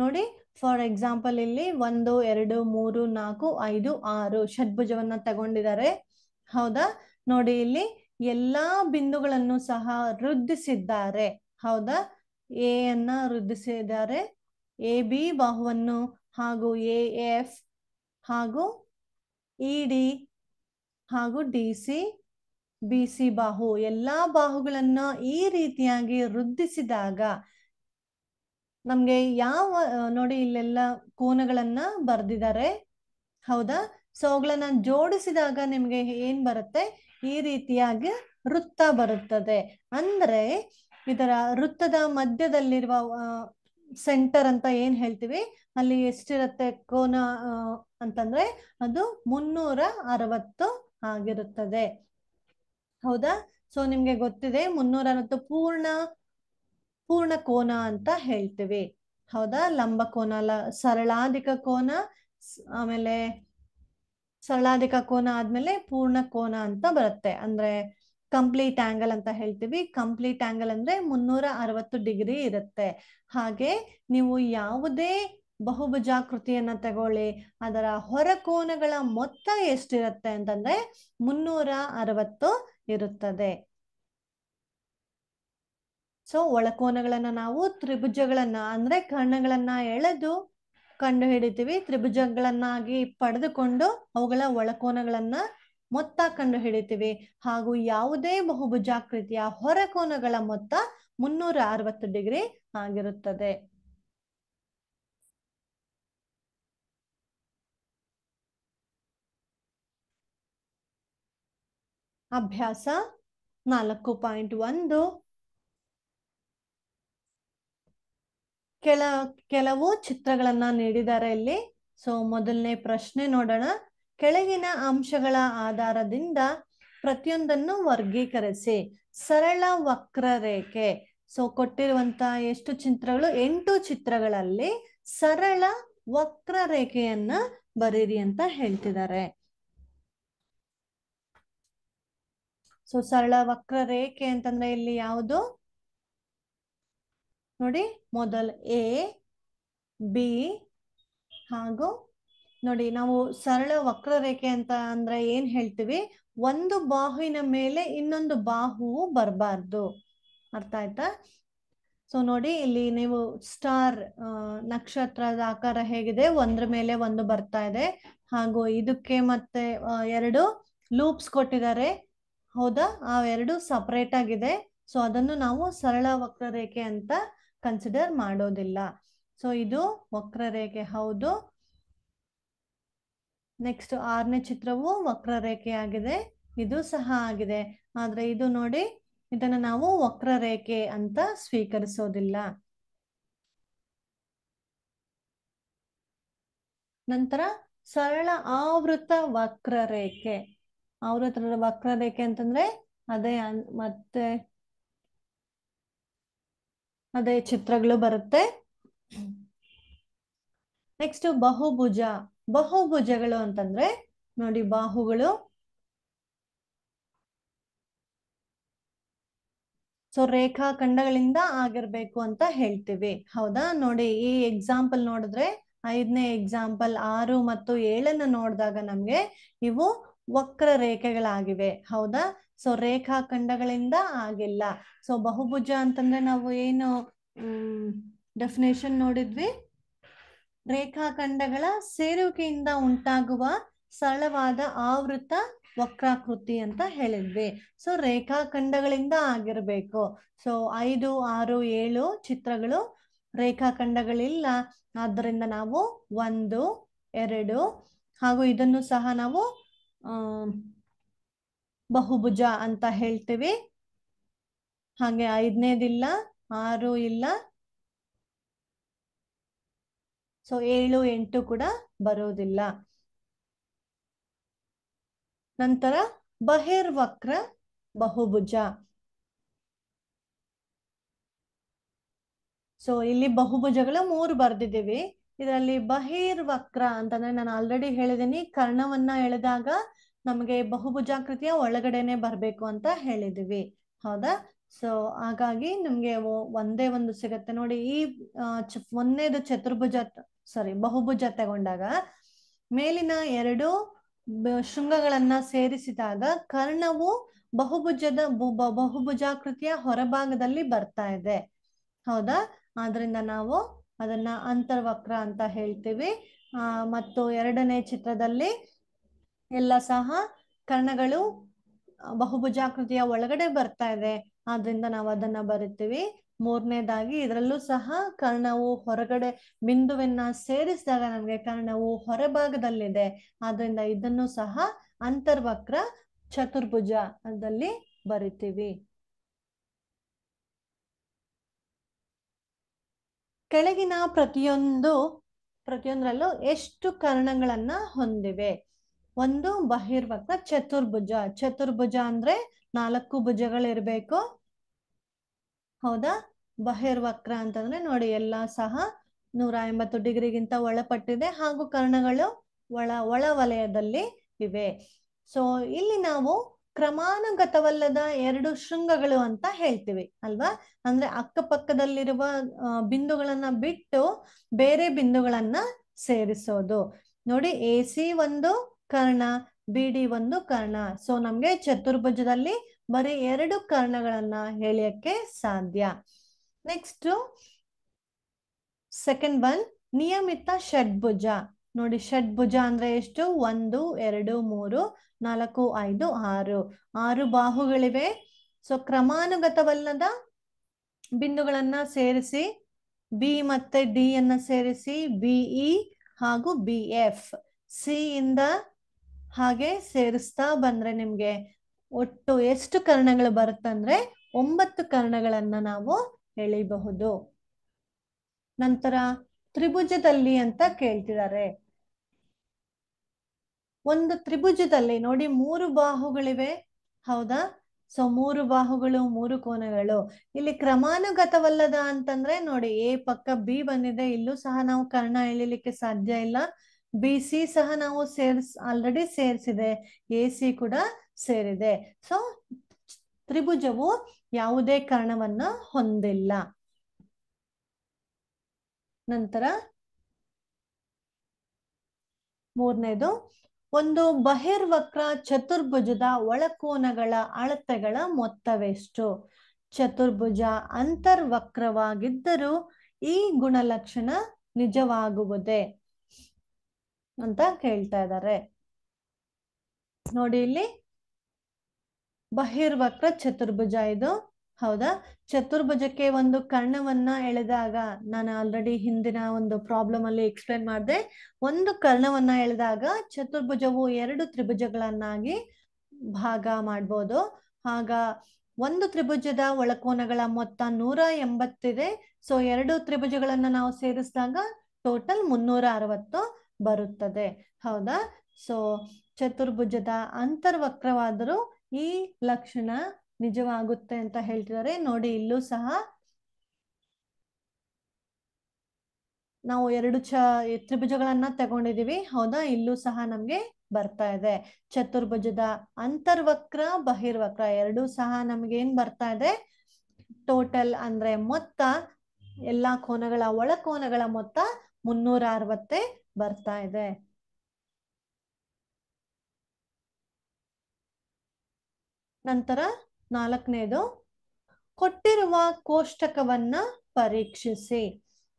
ನೋಡಿ ಫಾರ್ ಎಕ್ಸಾಂಪಲ್ ಇಲ್ಲಿ ಒಂದು ಎರಡು ಮೂರು ನಾಲ್ಕು ಐದು ಆರು ಷಡ್ಭುಜವನ್ನ ತಗೊಂಡಿದ್ದಾರೆ ಹೌದಾ ನೋಡಿ ಇಲ್ಲಿ ಎಲ್ಲಾ ಬಿಂದುಗಳನ್ನು ಸಹ ವೃದ್ಧಿಸಿದ್ದಾರೆ ಹೌದಾ ಎ ಅನ್ನ ವೃದ್ಧಿಸಿದ್ದಾರೆ ಎ ಬಿ ಬಾಹುವನ್ನು ಹಾಗೂ ಎ ಎಫ್ ಹಾಗೂ ಇ e, ಡಿ ಹಾಗೂ ಡಿ ಸಿ ಬಿ ಸಿ ಬಾಹು ಎಲ್ಲಾ ಬಾಹುಗಳನ್ನ ಈ ರೀತಿಯಾಗಿ ವೃದ್ಧಿಸಿದಾಗ ನಮ್ಗೆ ಯಾವ ನೋಡಿ ಇಲ್ಲೆಲ್ಲ ಕೋನಗಳನ್ನ ಬರ್ದಿದ್ದಾರೆ ಹೌದಾ ಸೊ ಅವುಗಳನ್ನ ಜೋಡಿಸಿದಾಗ ನಿಮ್ಗೆ ಏನ್ ಬರುತ್ತೆ ಈ ರೀತಿಯಾಗಿ ವೃತ್ತ ಬರುತ್ತದೆ ಅಂದ್ರೆ ಇದರ ವೃತ್ತದ ಮಧ್ಯದಲ್ಲಿರುವ ಸೆಂಟರ್ ಅಂತ ಏನ್ ಹೇಳ್ತೀವಿ ಅಲ್ಲಿ ಎಷ್ಟಿರತ್ತೆ ಕೋನ ಅಂತಂದ್ರೆ ಅದು ಮುನ್ನೂರ ಅರವತ್ತು ಆಗಿರುತ್ತದೆ ಹೌದಾ ಸೊ ನಿಮ್ಗೆ ಗೊತ್ತಿದೆ ಮುನ್ನೂರ ಅರವತ್ತು ಪೂರ್ಣ ಪೂರ್ಣ ಕೋನ ಅಂತ ಹೇಳ್ತೀವಿ ಹೌದಾ ಲಂಬ ಕೋನ ಲ ಸರಳಾಧಿಕ ಕೋನ ಆಮೇಲೆ ಸರಳಾಧಿಕ ಕೋನ ಆದ್ಮೇಲೆ ಪೂರ್ಣ ಕೋನ ಅಂತ ಬರುತ್ತೆ ಅಂದ್ರೆ ಕಂಪ್ಲೀಟ್ ಆಂಗಲ್ ಅಂತ ಹೇಳ್ತೀವಿ ಕಂಪ್ಲೀಟ್ ಆಂಗಲ್ ಅಂದ್ರೆ ಮುನ್ನೂರ ಅರವತ್ತು ಡಿಗ್ರಿ ಇರುತ್ತೆ ಹಾಗೆ ನೀವು ಯಾವುದೇ ಬಹುಭುಜಾಕೃತಿಯನ್ನ ತಗೊಳ್ಳಿ ಅದರ ಹೊರ ಕೋನಗಳ ಮೊತ್ತ ಎಷ್ಟಿರುತ್ತೆ ಅಂತಂದ್ರೆ ಮುನ್ನೂರ ಅರವತ್ತು ಇರುತ್ತದೆ ಸೊ ಒಳಕೋನಗಳನ್ನ ನಾವು ತ್ರಿಭುಜಗಳನ್ನ ಅಂದ್ರೆ ಕರ್ಣಗಳನ್ನ ಎಳೆದು ಕಂಡು ಹಿಡಿತೀವಿ ತ್ರಿಭುಜಗಳನ್ನಾಗಿ ಪಡೆದುಕೊಂಡು ಅವುಗಳ ಒಳಕೋನಗಳನ್ನ ಮೊತ್ತ ಕಂಡು ಹಿಡಿತೀವಿ ಹಾಗೂ ಯಾವುದೇ ಬಹುಭುಜಾಕೃತಿಯ ಹೊರಕೋನಗಳ ಮೊತ್ತ ಮುನ್ನೂರ ಅರವತ್ತು ಡಿಗ್ರಿ ಆಗಿರುತ್ತದೆ ಅಭ್ಯಾಸ ನಾಲ್ಕು ಪಾಯಿಂಟ್ ಒಂದು ಕೆಲ ಕೆಲವು ಚಿತ್ರಗಳನ್ನ ನೀಡಿದ್ದಾರೆ ಇಲ್ಲಿ ಸೊ ಮೊದಲನೇ ಪ್ರಶ್ನೆ ನೋಡೋಣ ಕೆಳಗಿನ ಅಂಶಗಳ ಆಧಾರದಿಂದ ಪ್ರತಿಯೊಂದನ್ನು ವರ್ಗೀಕರಿಸಿ ಸರಳ ವಕ್ರ ರೇಖೆ ಸೊ ಕೊಟ್ಟಿರುವಂತ ಎಷ್ಟು ಚಿತ್ರಗಳು ಎಂಟು ಚಿತ್ರಗಳಲ್ಲಿ ಸರಳ ವಕ್ರ ರೇಖೆಯನ್ನ ಬರೀರಿ ಅಂತ ಹೇಳ್ತಿದ್ದಾರೆ ಸೊ ಸರಳ ವಕ್ರರೇಖೆ ಅಂತಂದ್ರೆ ಇಲ್ಲಿ ಯಾವುದು ನೋಡಿ ಮೊದಲ್ ಎ ಬಿ ಹಾಗೂ ನೋಡಿ ನಾವು ಸರಳ ವಕ್ರರೇಖೆ ಅಂತ ಅಂದ್ರೆ ಏನ್ ಹೇಳ್ತೀವಿ ಒಂದು ಬಾಹುವಿನ ಮೇಲೆ ಇನ್ನೊಂದು ಬಾಹುವು ಬರಬಾರ್ದು ಅರ್ಥ ಆಯ್ತಾ ಸೊ ನೋಡಿ ಇಲ್ಲಿ ನೀವು ಸ್ಟಾರ್ ನಕ್ಷತ್ರದ ಆಕಾರ ಹೇಗಿದೆ ಒಂದ್ರ ಮೇಲೆ ಒಂದು ಬರ್ತಾ ಇದೆ ಹಾಗೂ ಇದಕ್ಕೆ ಮತ್ತೆ ಎರಡು ಲೂಪ್ಸ್ ಕೊಟ್ಟಿದ್ದಾರೆ ಹೌದಾ ಆ ಎರಡು ಸಪರೇಟ್ ಆಗಿದೆ ಸೊ ಅದನ್ನು ನಾವು ಸರಳ ವಕ್ರರೇಖೆ ಅಂತ ಕನ್ಸಿಡರ್ ಮಾಡೋದಿಲ್ಲ ಸೊ ಇದು ವಕ್ರರೇಖೆ ಹೌದು ನೆಕ್ಸ್ಟ್ ಆರನೇ ಚಿತ್ರವು ಆಗಿದೆ ಇದು ಸಹ ಆಗಿದೆ ಆದ್ರೆ ಇದು ನೋಡಿ ಇದನ್ನ ನಾವು ವಕ್ರರೇಖೆ ಅಂತ ಸ್ವೀಕರಿಸೋದಿಲ್ಲ ನಂತರ ಸರಳ ಆವೃತ ವಕ್ರರೇಖೆ ಆವೃತ ವಕ್ರರೇಖೆ ಅಂತಂದ್ರೆ ಅದೇ ಮತ್ತೆ ಅದೇ ಚಿತ್ರಗಳು ಬರುತ್ತೆ ನೆಕ್ಸ್ಟ್ ಬಹುಭುಜ ಬಹುಭುಜಗಳು ಅಂತಂದ್ರೆ ನೋಡಿ ಬಾಹುಗಳು ಸೊ ಖಂಡಗಳಿಂದ ಆಗಿರ್ಬೇಕು ಅಂತ ಹೇಳ್ತೀವಿ ಹೌದಾ ನೋಡಿ ಈ ಎಕ್ಸಾಂಪಲ್ ನೋಡಿದ್ರೆ ಐದನೇ ಎಕ್ಸಾಂಪಲ್ ಆರು ಮತ್ತು ಏಳನ್ನ ನೋಡಿದಾಗ ನಮ್ಗೆ ಇವು ವಕ್ರ ರೇಖೆಗಳಾಗಿವೆ ಹೌದಾ ಸೊ ರೇಖಾಖಂಡಗಳಿಂದ ಆಗಿಲ್ಲ ಸೊ ಬಹುಭುಜ ಅಂತಂದ್ರೆ ನಾವು ಏನು ಡೆಫಿನೇಷನ್ ನೋಡಿದ್ವಿ ರೇಖಾಖಂಡಗಳ ಸೇರುವಿಕೆಯಿಂದ ಉಂಟಾಗುವ ಸರಳವಾದ ಆವೃತ ವಕ್ರಾಕೃತಿ ಅಂತ ಹೇಳಿದ್ವಿ ಸೊ ರೇಖಾಖಂಡಗಳಿಂದ ಆಗಿರಬೇಕು ಸೊ ಐದು ಆರು ಏಳು ಚಿತ್ರಗಳು ರೇಖಾಖಂಡಗಳಿಲ್ಲ ಆದ್ದರಿಂದ ನಾವು ಒಂದು ಎರಡು ಹಾಗೂ ಇದನ್ನು ಸಹ ನಾವು ಬಹುಭುಜ ಅಂತ ಹೇಳ್ತೀವಿ ಹಾಗೆ ಐದನೇದಿಲ್ಲ ಆರು ಇಲ್ಲ ಸೊ ಏಳು ಎಂಟು ಕೂಡ ಬರೋದಿಲ್ಲ ನಂತರ ಬಹಿರ್ವಕ್ರ ಬಹುಭುಜ ಸೊ ಇಲ್ಲಿ ಬಹುಭುಜಗಳು ಮೂರು ಬರ್ದಿದ್ದೀವಿ ಇದರಲ್ಲಿ ಬಹಿರ್ವಕ್ರ ಅಂತಂದ್ರೆ ನಾನು ಆಲ್ರೆಡಿ ಹೇಳಿದಿನಿ ಕರ್ಣವನ್ನ ಎಳೆದಾಗ ನಮಗೆ ಬಹುಭುಜಾಕೃತಿಯ ಒಳಗಡೆನೆ ಬರಬೇಕು ಅಂತ ಹೇಳಿದಿವಿ ಹೌದಾ ಸೊ ಹಾಗಾಗಿ ನಿಮ್ಗೆ ಒಂದೇ ಒಂದು ಸಿಗತ್ತೆ ನೋಡಿ ಈ ಒಂದೇದು ಚತುರ್ಭುಜ ಸಾರಿ ಬಹುಭುಜ ತಗೊಂಡಾಗ ಮೇಲಿನ ಎರಡು ಶೃಂಗಗಳನ್ನ ಸೇರಿಸಿದಾಗ ಕರ್ಣವು ಬಹುಭುಜದ ಬಹುಭುಜಾಕೃತಿಯ ಹೊರಭಾಗದಲ್ಲಿ ಬರ್ತಾ ಇದೆ ಹೌದಾ ಆದ್ರಿಂದ ನಾವು ಅದನ್ನ ಅಂತರ್ವಕ್ರ ಅಂತ ಹೇಳ್ತೀವಿ ಮತ್ತು ಎರಡನೇ ಚಿತ್ರದಲ್ಲಿ ಎಲ್ಲ ಸಹ ಕರ್ಣಗಳು ಬಹುಭುಜಾಕೃತಿಯ ಒಳಗಡೆ ಬರ್ತಾ ಇದೆ ಆದ್ರಿಂದ ನಾವು ಅದನ್ನ ಬರಿತೀವಿ ಮೂರನೇದಾಗಿ ಇದರಲ್ಲೂ ಸಹ ಕರ್ಣವು ಹೊರಗಡೆ ಬಿಂದುವನ್ನ ಸೇರಿಸಿದಾಗ ನಮ್ಗೆ ಕರ್ಣವು ಹೊರಭಾಗದಲ್ಲಿದೆ ಆದ್ರಿಂದ ಇದನ್ನು ಸಹ ಅಂತರ್ವಕ್ರ ಚತುರ್ಭುಜ ಅದಲ್ಲಿ ಬರಿತೀವಿ ಕೆಳಗಿನ ಪ್ರತಿಯೊಂದು ಪ್ರತಿಯೊಂದರಲ್ಲೂ ಎಷ್ಟು ಕರ್ಣಗಳನ್ನ ಹೊಂದಿವೆ ಒಂದು ಬಹಿರ್ವಕ ಚತುರ್ಭುಜ ಚತುರ್ಭುಜ ಅಂದ್ರೆ ನಾಲ್ಕು ಭುಜಗಳಿರ್ಬೇಕು ಹೌದಾ ಬಹಿರ್ವಕ್ರ ಅಂತಂದ್ರೆ ನೋಡಿ ಎಲ್ಲ ಸಹ ನೂರ ಎಂಬತ್ತು ಡಿಗ್ರಿಗಿಂತ ಒಳಪಟ್ಟಿದೆ ಹಾಗೂ ಕರ್ಣಗಳು ಒಳ ಒಳ ವಲಯದಲ್ಲಿ ಇವೆ ಸೊ ಇಲ್ಲಿ ನಾವು ಕ್ರಮಾನುಗತವಲ್ಲದ ಎರಡು ಶೃಂಗಗಳು ಅಂತ ಹೇಳ್ತೀವಿ ಅಲ್ವಾ ಅಂದ್ರೆ ಅಕ್ಕಪಕ್ಕದಲ್ಲಿರುವ ಬಿಂದುಗಳನ್ನ ಬಿಟ್ಟು ಬೇರೆ ಬಿಂದುಗಳನ್ನ ಸೇರಿಸೋದು ನೋಡಿ ಎ ಸಿ ಒಂದು ಕರ್ಣ ಬಿ ಡಿ ಒಂದು ಕರ್ಣ ಸೊ ನಮ್ಗೆ ಚತುರ್ಭುಜದಲ್ಲಿ ಬರೀ ಎರಡು ಕರ್ಣಗಳನ್ನ ಹೇಳಿಯಕ್ಕೆ ಸಾಧ್ಯ ನೆಕ್ಸ್ಟ್ ಸೆಕೆಂಡ್ ಒನ್ ನಿಯಮಿತ ಷಡ್ಭುಜ ನೋಡಿ ಷಡ್ಭುಜ ಅಂದ್ರೆ ಎಷ್ಟು ಒಂದು ಎರಡು ಮೂರು ನಾಲ್ಕು ಐದು ಆರು ಆರು ಬಾಹುಗಳಿವೆ ಸೊ ಕ್ರಮಾನುಗತವಲ್ಲದ ಬಿಂದುಗಳನ್ನ ಸೇರಿಸಿ ಬಿ ಮತ್ತೆ ಡಿ ಅನ್ನ ಸೇರಿಸಿ ಬಿಇ e ಹಾಗೂ ಬಿ ಎಫ್ ಸಿ ಇಂದ ಹಾಗೆ ಸೇರಿಸ್ತಾ ಬಂದ್ರೆ ನಿಮ್ಗೆ ಒಟ್ಟು ಎಷ್ಟು ಕರ್ಣಗಳು ಬರುತ್ತಂದ್ರೆ ಒಂಬತ್ತು ಕರ್ಣಗಳನ್ನ ನಾವು ಎಳಿಬಹುದು ನಂತರ ತ್ರಿಭುಜದಲ್ಲಿ ಅಂತ ಕೇಳ್ತಿದ್ದಾರೆ ಒಂದು ತ್ರಿಭುಜದಲ್ಲಿ ನೋಡಿ ಮೂರು ಬಾಹುಗಳಿವೆ ಹೌದಾ ಸೊ ಮೂರು ಬಾಹುಗಳು ಮೂರು ಕೋನಗಳು ಇಲ್ಲಿ ಕ್ರಮಾನುಗತವಲ್ಲದ ಅಂತಂದ್ರೆ ನೋಡಿ ಎ ಪಕ್ಕ ಬಿ ಬಂದಿದೆ ಇಲ್ಲೂ ಸಹ ನಾವು ಕರ್ಣ ಎಳಿಲಿಕ್ಕೆ ಸಾಧ್ಯ ಇಲ್ಲ ಬಿಸಿ ಸಹ ನಾವು ಸೇರ್ಸ್ ಆಲ್ರೆಡಿ ಸೇರಿಸಿದೆ ಎ ಸಿ ಕೂಡ ಸೇರಿದೆ ಸೊ ತ್ರಿಭುಜವು ಯಾವುದೇ ಕರ್ಣವನ್ನ ಹೊಂದಿಲ್ಲ ನಂತರ ಮೂರನೇದು ಒಂದು ಬಹಿರ್ವಕ್ರ ಚತುರ್ಭುಜದ ಒಳಕೋನಗಳ ಅಳತೆಗಳ ಮೊತ್ತವೆಷ್ಟು ಚತುರ್ಭುಜ ಅಂತರ್ವಕ್ರವಾಗಿದ್ದರೂ ಈ ಗುಣಲಕ್ಷಣ ನಿಜವಾಗುವುದೇ ಅಂತ ಹೇಳ್ತಾ ಇದ್ದಾರೆ ನೋಡಿ ಇಲ್ಲಿ ಬಹಿರ್ವಕ್ರ ಚತುರ್ಭುಜ ಇದು ಹೌದಾ ಚತುರ್ಭುಜಕ್ಕೆ ಒಂದು ಕರ್ಣವನ್ನ ಎಳೆದಾಗ ನಾನು ಆಲ್ರೆಡಿ ಹಿಂದಿನ ಒಂದು ಪ್ರಾಬ್ಲಮ್ ಅಲ್ಲಿ ಎಕ್ಸ್ಪ್ಲೇನ್ ಮಾಡಿದೆ ಒಂದು ಕರ್ಣವನ್ನ ಎಳೆದಾಗ ಚತುರ್ಭುಜವು ಎರಡು ತ್ರಿಭುಜಗಳನ್ನಾಗಿ ಭಾಗ ಮಾಡ್ಬೋದು ಆಗ ಒಂದು ತ್ರಿಭುಜದ ಒಳಕೋನಗಳ ಮೊತ್ತ ನೂರ ಎಂಬತ್ತಿದೆ ಸೊ ಎರಡು ತ್ರಿಭುಜಗಳನ್ನ ನಾವು ಸೇರಿಸಿದಾಗ ಟೋಟಲ್ ಮುನ್ನೂರ ಅರವತ್ತು ಬರುತ್ತದೆ ಹೌದಾ ಸೊ ಚತುರ್ಭುಜದ ಅಂತರ್ವಕ್ರವಾದರೂ ಈ ಲಕ್ಷಣ ನಿಜವಾಗುತ್ತೆ ಅಂತ ಹೇಳ್ತಿದ್ದಾರೆ ನೋಡಿ ಇಲ್ಲೂ ಸಹ ನಾವು ಎರಡು ಚ ತ್ರಿಭುಜಗಳನ್ನ ತಗೊಂಡಿದೀವಿ ಹೌದಾ ಇಲ್ಲೂ ಸಹ ನಮ್ಗೆ ಬರ್ತಾ ಇದೆ ಚತುರ್ಭುಜದ ಅಂತರ್ವಕ್ರ ಬಹಿರ್ವಕ್ರ ಎರಡೂ ಸಹ ನಮ್ಗೆ ಏನ್ ಬರ್ತಾ ಇದೆ ಟೋಟಲ್ ಅಂದ್ರೆ ಮೊತ್ತ ಎಲ್ಲಾ ಕೋನಗಳ ಒಳ ಕೋನಗಳ ಮೊತ್ತ ಮುನ್ನೂರ ಅರವತ್ತೇ ಬರ್ತಾ ಇದೆ ನಂತರ ನಾಲ್ಕನೇದು ಕೊಟ್ಟಿರುವ ಕೋಷ್ಟಕವನ್ನ ಪರೀಕ್ಷಿಸಿ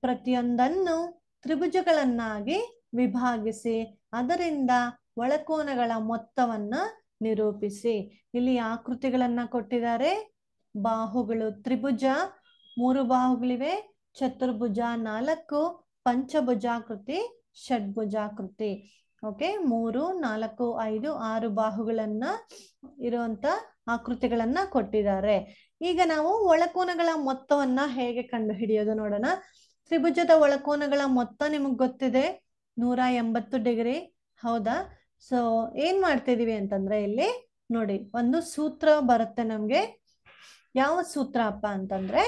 ಪ್ರತಿಯೊಂದನ್ನು ತ್ರಿಭುಜಗಳನ್ನಾಗಿ ವಿಭಾಗಿಸಿ ಅದರಿಂದ ಒಳಕೋನಗಳ ಮೊತ್ತವನ್ನ ನಿರೂಪಿಸಿ ಇಲ್ಲಿ ಆಕೃತಿಗಳನ್ನ ಕೊಟ್ಟಿದ್ದಾರೆ ಬಾಹುಗಳು ತ್ರಿಭುಜ ಮೂರು ಬಾಹುಗಳಿವೆ ಚತುರ್ಭುಜ ನಾಲ್ಕು ಪಂಚಭುಜಾಕೃತಿ ಷಡ್ಭುಜಾಕೃತಿ ಓಕೆ ಮೂರು ನಾಲ್ಕು ಐದು ಆರು ಬಾಹುಗಳನ್ನ ಇರುವಂತ ಆಕೃತಿಗಳನ್ನ ಕೊಟ್ಟಿದ್ದಾರೆ ಈಗ ನಾವು ಒಳಕೋನಗಳ ಮೊತ್ತವನ್ನ ಹೇಗೆ ಕಂಡು ಹಿಡಿಯೋದು ನೋಡೋಣ ತ್ರಿಭುಜದ ಒಳಕೋನಗಳ ಮೊತ್ತ ನಿಮಗ್ ಗೊತ್ತಿದೆ ನೂರ ಎಂಬತ್ತು ಡಿಗ್ರಿ ಹೌದಾ ಸೊ ಏನ್ ಮಾಡ್ತಿದೀವಿ ಅಂತಂದ್ರೆ ಇಲ್ಲಿ ನೋಡಿ ಒಂದು ಸೂತ್ರ ಬರುತ್ತೆ ನಮ್ಗೆ ಯಾವ ಸೂತ್ರ ಅಪ್ಪ ಅಂತಂದ್ರೆ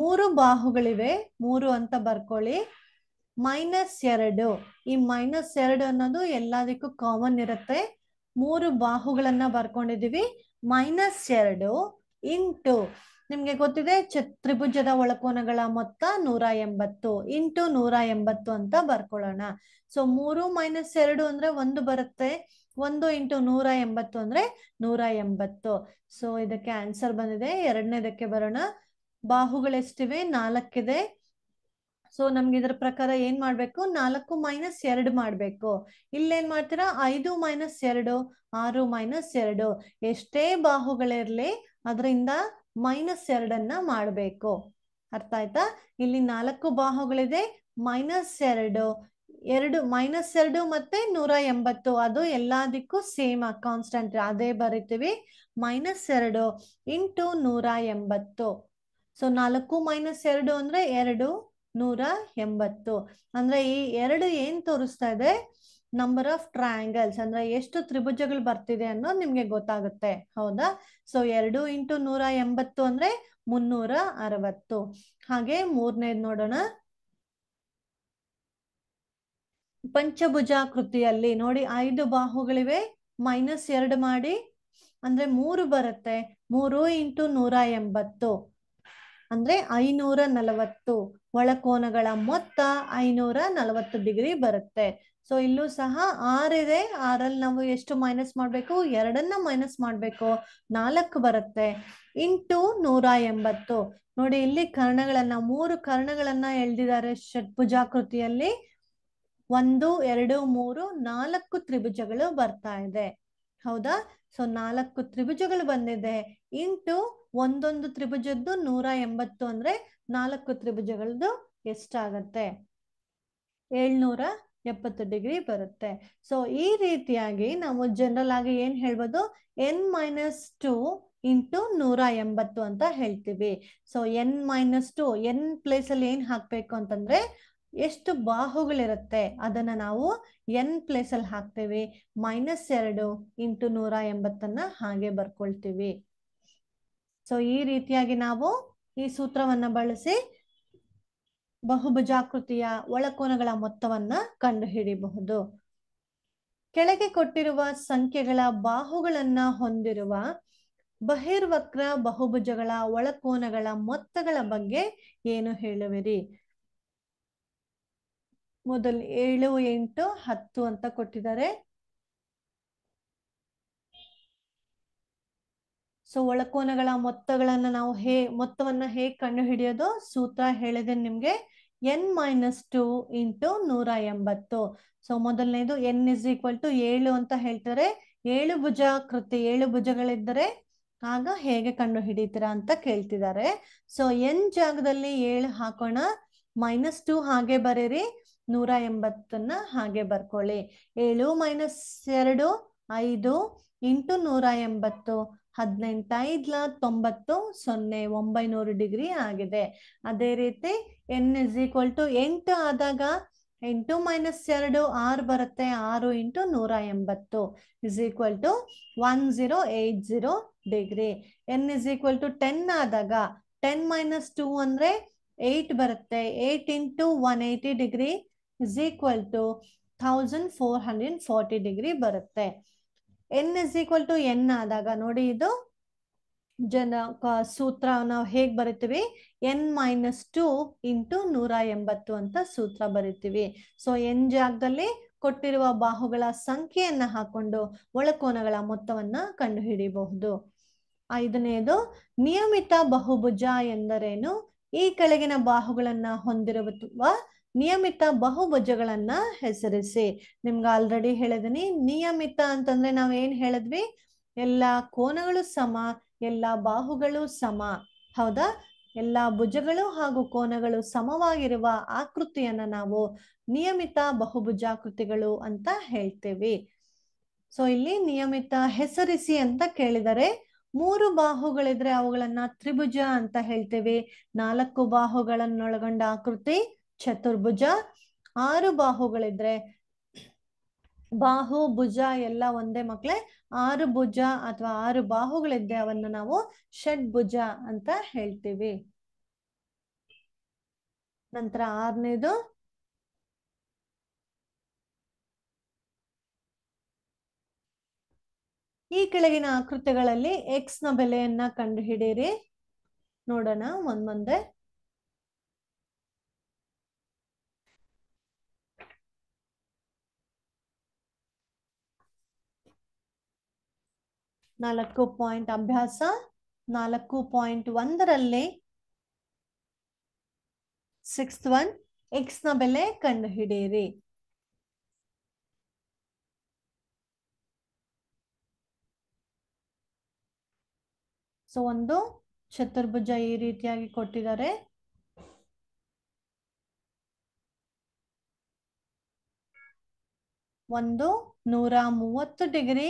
ಮೂರು ಬಾಹುಗಳಿವೆ ಮೂರು ಅಂತ ಬರ್ಕೊಳ್ಳಿ ಮೈನಸ್ ಎರಡು ಈ ಮೈನಸ್ ಎರಡು ಅನ್ನೋದು ಎಲ್ಲದಕ್ಕೂ ಕಾಮನ್ ಇರುತ್ತೆ ಮೂರು ಬಾಹುಗಳನ್ನ ಬರ್ಕೊಂಡಿದೀವಿ ಮೈನಸ್ ಎರಡು ಇಂಟು ನಿಮ್ಗೆ ಗೊತ್ತಿದೆ ಚತ್ರಿಭುಜದ ಒಳಕೋನಗಳ ಮೊತ್ತ ನೂರ ಎಂಬತ್ತು ಇಂಟು ನೂರ ಎಂಬತ್ತು ಅಂತ ಬರ್ಕೊಳ್ಳೋಣ ಸೊ ಮೂರು ಮೈನಸ್ ಎರಡು ಅಂದ್ರೆ ಒಂದು ಬರುತ್ತೆ ಒಂದು ಇಂಟು ನೂರ ಎಂಬತ್ತು ಅಂದ್ರೆ ನೂರ ಎಂಬತ್ತು ಸೊ ಇದಕ್ಕೆ ಆನ್ಸರ್ ಬಂದಿದೆ ಎರಡನೇದಕ್ಕೆ ಬರೋಣ ಬಾಹುಗಳೆಷ್ಟಿವೆ ನಾಲ್ಕಿದೆ ಸೊ ನಮ್ಗೆ ಇದ್ರ ಪ್ರಕಾರ ಏನ್ ಮಾಡ್ಬೇಕು ನಾಲ್ಕು ಮೈನಸ್ ಎರಡು ಮಾಡ್ಬೇಕು ಇಲ್ಲೇನ್ ಮಾಡ್ತೀರಾ ಐದು ಮೈನಸ್ ಎರಡು ಆರು ಮೈನಸ್ ಎರಡು ಎಷ್ಟೇ ಬಾಹುಗಳಿರ್ಲಿ ಅದರಿಂದ ಮೈನಸ್ ಎರಡನ್ನ ಮಾಡ್ಬೇಕು ಅರ್ಥ ಆಯ್ತಾ ಇಲ್ಲಿ ನಾಲ್ಕು ಬಾಹುಗಳಿದೆ ಮೈನಸ್ ಎರಡು ಎರಡು ಮೈನಸ್ ಎರಡು ಮತ್ತೆ ನೂರ ಎಂಬತ್ತು ಅದು ಎಲ್ಲದಕ್ಕೂ ಸೇಮ್ ಕಾನ್ಸ್ಟೆಂಟ್ ಅದೇ ಬರಿತೀವಿ ಮೈನಸ್ ಎರಡು ಇಂಟು ನೂರ ಎಂಬತ್ತು ಸೊ ನಾಲ್ಕು ಮೈನಸ್ ಎರಡು ಅಂದ್ರೆ ಎರಡು ನೂರ ಎಂಬತ್ತು ಅಂದ್ರೆ ಈ ಎರಡು ಏನ್ ತೋರಿಸ್ತಾ ಇದೆ ನಂಬರ್ ಆಫ್ ಟ್ರಯಾಂಗಲ್ಸ್ ಅಂದ್ರೆ ಎಷ್ಟು ತ್ರಿಭುಜಗಳು ಬರ್ತಿದೆ ಅನ್ನೋದು ನಿಮ್ಗೆ ಗೊತ್ತಾಗುತ್ತೆ ಹೌದಾ ಸೊ ಎರಡು ಇಂಟು ನೂರ ಎಂಬತ್ತು ಅಂದ್ರೆ ಮುನ್ನೂರ ಅರವತ್ತು ಹಾಗೆ ಮೂರ್ನೇದ್ ನೋಡೋಣ ಪಂಚಭುಜ ಕೃತಿಯಲ್ಲಿ ನೋಡಿ ಐದು ಬಾಹುಗಳಿವೆ ಮೈನಸ್ ಎರಡು ಮಾಡಿ ಅಂದ್ರೆ ಮೂರು ಬರುತ್ತೆ ಮೂರು ಇಂಟು ನೂರ ಎಂಬತ್ತು ಅಂದ್ರೆ ಐನೂರ ನಲವತ್ತು ಒಳಕೋನಗಳ ಮೊತ್ತ ಐನೂರ ನಲವತ್ತು ಡಿಗ್ರಿ ಬರುತ್ತೆ ಸೊ ಇಲ್ಲೂ ಸಹ ಆರ್ ಇದೆ ಆರಲ್ಲಿ ನಾವು ಎಷ್ಟು ಮೈನಸ್ ಮಾಡಬೇಕು ಎರಡನ್ನ ಮೈನಸ್ ಮಾಡಬೇಕು ನಾಲ್ಕು ಬರುತ್ತೆ ಇಂಟು ನೂರ ಎಂಬತ್ತು ನೋಡಿ ಇಲ್ಲಿ ಕರ್ಣಗಳನ್ನ ಮೂರು ಕರ್ಣಗಳನ್ನ ಎಳ್ದಿದ್ದಾರೆ ಷಟ್ಭುಜಾಕೃತಿಯಲ್ಲಿ ಒಂದು ಎರಡು ಮೂರು ನಾಲ್ಕು ತ್ರಿಭುಜಗಳು ಬರ್ತಾ ಇದೆ ಹೌದಾ ಸೊ ನಾಲ್ಕು ತ್ರಿಭುಜಗಳು ಬಂದಿದೆ ಇಂಟು ಒಂದೊಂದು ತ್ರಿಭುಜದ್ದು ನೂರ ಎಂಬತ್ತು ಅಂದ್ರೆ ನಾಲ್ಕು ತ್ರಿಭುಜಗಳದ್ದು ಎಷ್ಟಾಗತ್ತೆ ಏಳ್ನೂರ ಎಪ್ಪತ್ತು ಡಿಗ್ರಿ ಬರುತ್ತೆ ಸೊ ಈ ರೀತಿಯಾಗಿ ನಾವು ಜನರಲ್ ಆಗಿ ಏನ್ ಹೇಳ್ಬೋದು ಎನ್ ಮೈನಸ್ ಟು ಇಂಟು ನೂರ ಎಂಬತ್ತು ಅಂತ ಹೇಳ್ತೀವಿ so N minus two N place ಅಲ್ಲಿ ಏನ್ ಹಾಕ್ಬೇಕು ಅಂತಂದ್ರೆ ಎಷ್ಟು ಬಾಹುಗಳಿರುತ್ತೆ ಅದನ್ನ ನಾವು ಎನ್ ಪ್ಲೇಸ್ ಅಲ್ಲಿ ಹಾಕ್ತೇವೆ ಮೈನಸ್ ಎರಡು ಇಂಟು ನೂರ ಎಂಬತ್ತನ್ನ ಹಾಗೆ ಬರ್ಕೊಳ್ತೀವಿ ಸೊ ಈ ರೀತಿಯಾಗಿ ನಾವು ಈ ಸೂತ್ರವನ್ನ ಬಳಸಿ ಬಹುಭುಜಾಕೃತಿಯ ಒಳಕೋನಗಳ ಮೊತ್ತವನ್ನ ಕಂಡುಹಿಡಿಯಬಹುದು ಕೆಳಗೆ ಕೊಟ್ಟಿರುವ ಸಂಖ್ಯೆಗಳ ಬಾಹುಗಳನ್ನ ಹೊಂದಿರುವ ಬಹಿರ್ವಕ್ರ ಬಹುಭುಜಗಳ ಒಳಕೋನಗಳ ಮೊತ್ತಗಳ ಬಗ್ಗೆ ಏನು ಹೇಳುವಿರಿ ಮೊದಲು ಏಳು ಎಂಟು ಹತ್ತು ಅಂತ ಕೊಟ್ಟಿದ್ದಾರೆ ಸೊ ಒಳಕೋನಗಳ ಮೊತ್ತಗಳನ್ನ ನಾವು ಹೇ ಮೊತ್ತವನ್ನ ಹೇಗೆ ಕಂಡು ಹಿಡಿಯೋದು ಸೂತ್ರ ಹೇಳಿದೆ ನಿಮ್ಗೆ ಎನ್ ಮೈನಸ್ ಟು ಇಂಟು ನೂರ ಎಂಬತ್ತು ಸೊ ಮೊದಲನೇದು ಎನ್ ಇಸ್ ಈಕ್ವಲ್ ಟು ಏಳು ಅಂತ ಹೇಳ್ತಾರೆ ಏಳು ಭುಜ ಕೃತಿ ಏಳು ಭುಜಗಳಿದ್ದರೆ ಆಗ ಹೇಗೆ ಕಂಡು ಹಿಡಿತೀರಾ ಅಂತ ಕೇಳ್ತಿದ್ದಾರೆ ಸೊ ಎನ್ ಜಾಗದಲ್ಲಿ ಏಳು ಹಾಕೋಣ ಮೈನಸ್ ಟು ಹಾಗೆ ಬರೀರಿ ನೂರ ಎಂಬತ್ತನ್ನ ಹಾಗೆ ಬರ್ಕೊಳ್ಳಿ ಏಳು ಮೈನಸ್ ಎರಡು ಐದು ಇಂಟು ನೂರ ಎಂಬತ್ತು ಐದ್ಲ ತೊಂಬತ್ತು ಸೊನ್ನೆ ಒಂಬೈನೂರು ಡಿಗ್ರಿ ಆಗಿದೆ ಅದೇ ರೀತಿ ಎನ್ ಇಸ್ ಈಕ್ವಲ್ ಟು ಎಂಟು ಆದಾಗ ಎಂಟು ಮೈನಸ್ ಎರಡು ಆರು ಬರುತ್ತೆ ಆರು ಇಂಟು ನೂರ ಎಂಬತ್ತು is equal to one zero eight zero degree N is equal to ten ಆದಾಗ ಟೆನ್ ಮೈನಸ್ ಟೂ ಅಂದರೆ ಏಯ್ಟ್ ಬರುತ್ತೆ eight into one eighty degree is equal to thousand four hundred forty degree ಬರುತ್ತೆ N is equal to N ಆದಾಗ ನೋಡಿ ಇದು ಜನ ಸೂತ್ರ ನಾವು ಹೇಗೆ ಬರಿತೀವಿ ಎನ್ ಮೈನಸ್ ಟು ಇಂಟು ನೂರ ಎಂಬತ್ತು ಅಂತ ಸೂತ್ರ ಬರಿತೀವಿ ಸೊ ಎನ್ ಜಾಗದಲ್ಲಿ ಕೊಟ್ಟಿರುವ ಬಾಹುಗಳ ಸಂಖ್ಯೆಯನ್ನ ಹಾಕೊಂಡು ಒಳಕೋನಗಳ ಮೊತ್ತವನ್ನ ಕಂಡುಹಿಡಿಯಬಹುದು ಐದನೆಯದು ನಿಯಮಿತ ಬಹುಭುಜ ಎಂದರೇನು ಈ ಕೆಳಗಿನ ಬಾಹುಗಳನ್ನ ಹೊಂದಿರುವ ನಿಯಮಿತ ಬಹುಭುಜಗಳನ್ನ ಹೆಸರಿಸಿ ನಿಮ್ಗೆ ಆಲ್ರೆಡಿ ಹೇಳಿದಿನಿ ನಿಯಮಿತ ಅಂತಂದ್ರೆ ನಾವ್ ಏನ್ ಹೇಳಿದ್ವಿ ಎಲ್ಲಾ ಕೋನಗಳು ಸಮ ಎಲ್ಲಾ ಬಾಹುಗಳು ಸಮ ಹೌದಾ ಎಲ್ಲಾ ಭುಜಗಳು ಹಾಗೂ ಕೋನಗಳು ಸಮವಾಗಿರುವ ಆಕೃತಿಯನ್ನ ನಾವು ನಿಯಮಿತ ಬಹುಭುಜಾಕೃತಿಗಳು ಅಂತ ಹೇಳ್ತೇವೆ ಸೊ ಇಲ್ಲಿ ನಿಯಮಿತ ಹೆಸರಿಸಿ ಅಂತ ಕೇಳಿದರೆ ಮೂರು ಬಾಹುಗಳಿದ್ರೆ ಅವುಗಳನ್ನ ತ್ರಿಭುಜ ಅಂತ ಹೇಳ್ತೇವೆ ನಾಲ್ಕು ಬಾಹುಗಳನ್ನೊಳಗೊಂಡ ಆಕೃತಿ ಚತುರ್ಭುಜ ಆರು ಬಾಹುಗಳಿದ್ರೆ ಬಾಹು ಭುಜ ಎಲ್ಲ ಒಂದೇ ಮಕ್ಳೆ ಆರು ಭುಜ ಅಥವಾ ಆರು ಬಾಹುಗಳಿದ್ದೆ ಅವನ್ನ ನಾವು ಷಡ್ಭುಜ ಅಂತ ಹೇಳ್ತೀವಿ ನಂತರ ಆರನೇದು ಈ ಕೆಳಗಿನ ಆಕೃತಿಗಳಲ್ಲಿ ಎಕ್ಸ್ ನ ಬೆಲೆಯನ್ನ ಕಂಡುಹಿಡಿಯಿರಿ ನೋಡೋಣ ಒಂದ್ ಮುಂದೆ ನಾಲ್ಕು ಪಾಯಿಂಟ್ ಅಭ್ಯಾಸ ನಾಲ್ಕು ಪಾಯಿಂಟ್ ಒಂದರಲ್ಲಿ ಸಿಕ್ಸ್ ಒನ್ ಎಕ್ಸ್ ನ ಬೆಲೆ ಕಂಡುಹಿಡಿಯಿರಿ ಸೊ ಒಂದು ಚತುರ್ಭುಜ ಈ ರೀತಿಯಾಗಿ ಕೊಟ್ಟಿದ್ದಾರೆ ಒಂದು ನೂರ ಮೂವತ್ತು ಡಿಗ್ರಿ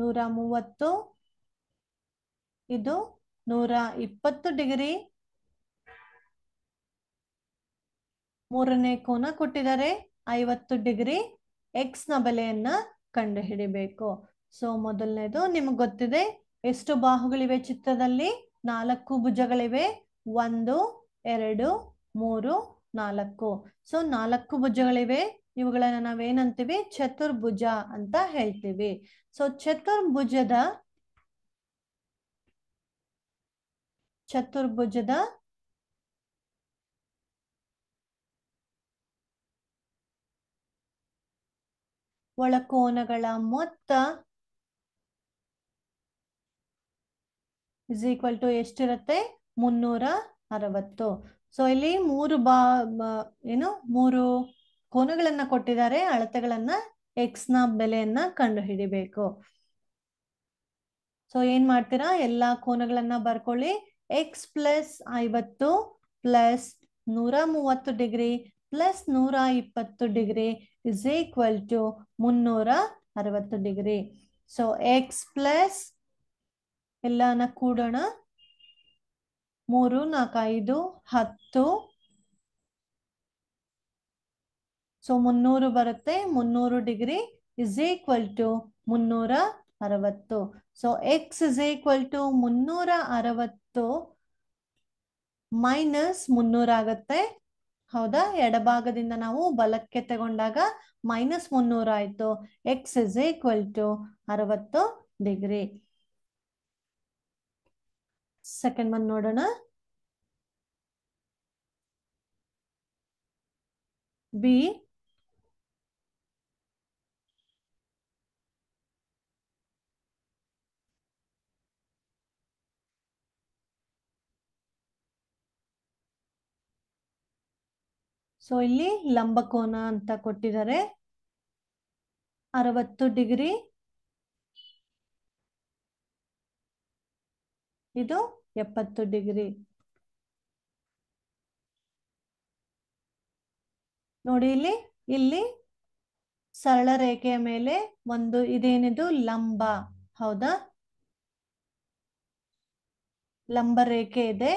ನೂರ ಮೂವತ್ತು ಇದು ನೂರ ಇಪ್ಪತ್ತು ಡಿಗ್ರಿ ಮೂರನೇ ಕೋನ ಕೊಟ್ಟಿದ್ದಾರೆ ಐವತ್ತು ಡಿಗ್ರಿ ಎಕ್ಸ್ ನ ಬೆಲೆಯನ್ನ ಕಂಡುಹಿಡಿಬೇಕು ಸೊ ಮೊದಲನೇದು ನಿಮಗೆ ಗೊತ್ತಿದೆ ಎಷ್ಟು ಬಾಹುಗಳಿವೆ ಚಿತ್ರದಲ್ಲಿ ನಾಲ್ಕು ಭುಜಗಳಿವೆ ಒಂದು ಎರಡು ಮೂರು ನಾಲ್ಕು ಸೊ ನಾಲ್ಕು ಭುಜಗಳಿವೆ ಇವುಗಳನ್ನ ನಾವೇನಂತೀವಿ ಚತುರ್ಭುಜ ಅಂತ ಹೇಳ್ತೀವಿ ಸೊ ಚತುರ್ಭುಜದ ಚತುರ್ಭುಜದ ಒಳಕೋನಗಳ ಮೊತ್ತ ಇಸ್ ಈಕ್ವಲ್ ಟು ಎಷ್ಟಿರುತ್ತೆ ಮುನ್ನೂರ ಅರವತ್ತು ಸೊ ಇಲ್ಲಿ ಮೂರು ಬಾ ಏನು ಮೂರು ಕೋನುಗಳನ್ನ ಕೊಟ್ಟಿದ್ದಾರೆ ಅಳತೆಗಳನ್ನ ಎಕ್ಸ್ ನ ಬೆಲೆಯನ್ನ ಕಂಡು ಹಿಡಿಬೇಕು ಸೊ ಏನ್ ಮಾಡ್ತೀರಾ ಎಲ್ಲಾ ಕೋನುಗಳನ್ನ ಬರ್ಕೊಳ್ಳಿ ಎಕ್ಸ್ ಪ್ಲಸ್ ಐವತ್ತು ಪ್ಲಸ್ ನೂರ ಮೂವತ್ತು ಡಿಗ್ರಿ ಪ್ಲಸ್ ನೂರ ಇಪ್ಪತ್ತು ಡಿಗ್ರಿ ಇಸ್ ಈಕ್ವಲ್ ಟು ಮುನ್ನೂರ ಅರವತ್ತು ಡಿಗ್ರಿ ಸೊ ಎಕ್ಸ್ ಪ್ಲಸ್ ಎಲ್ಲಾನ ಕೂಡೋಣ ಮೂರು ನಾಲ್ಕೈದು ಹತ್ತು ಸೊ ಮುನ್ನೂರು ಬರುತ್ತೆ ಮುನ್ನೂರು ಡಿಗ್ರಿ ಇಸ್ ಈಕ್ವಲ್ ಟು ಮುನ್ನೂರ ಅರವತ್ತು so X is equal to ಮುನ್ನೂರ ಅರವತ್ತು ಮೈನಸ್ ಮುನ್ನೂರ ಆಗತ್ತೆ ಹೌದಾ ಎಡಭಾಗದಿಂದ ನಾವು ಬಲಕ್ಕೆ ತಗೊಂಡಾಗ ಮೈನಸ್ ಮುನ್ನೂರ ಆಯ್ತು ಎಕ್ಸ್ ಇಸ್ ಈಕ್ವಲ್ ಟು ಅರವತ್ತು ಡಿಗ್ರಿ ಸೆಕೆಂಡ್ ಒನ್ ನೋಡೋಣ ಬಿ ಸೊ ಇಲ್ಲಿ ಲಂಬಕೋನ ಅಂತ ಕೊಟ್ಟಿದ್ದಾರೆ ಅರವತ್ತು ಡಿಗ್ರಿ ಇದು ಎಪ್ಪತ್ತು ಡಿಗ್ರಿ ನೋಡಿ ಇಲ್ಲಿ ಇಲ್ಲಿ ಸರಳ ರೇಖೆಯ ಮೇಲೆ ಒಂದು ಇದೇನಿದು ಲಂಬ ಹೌದಾ ಲಂಬ ರೇಖೆ ಇದೆ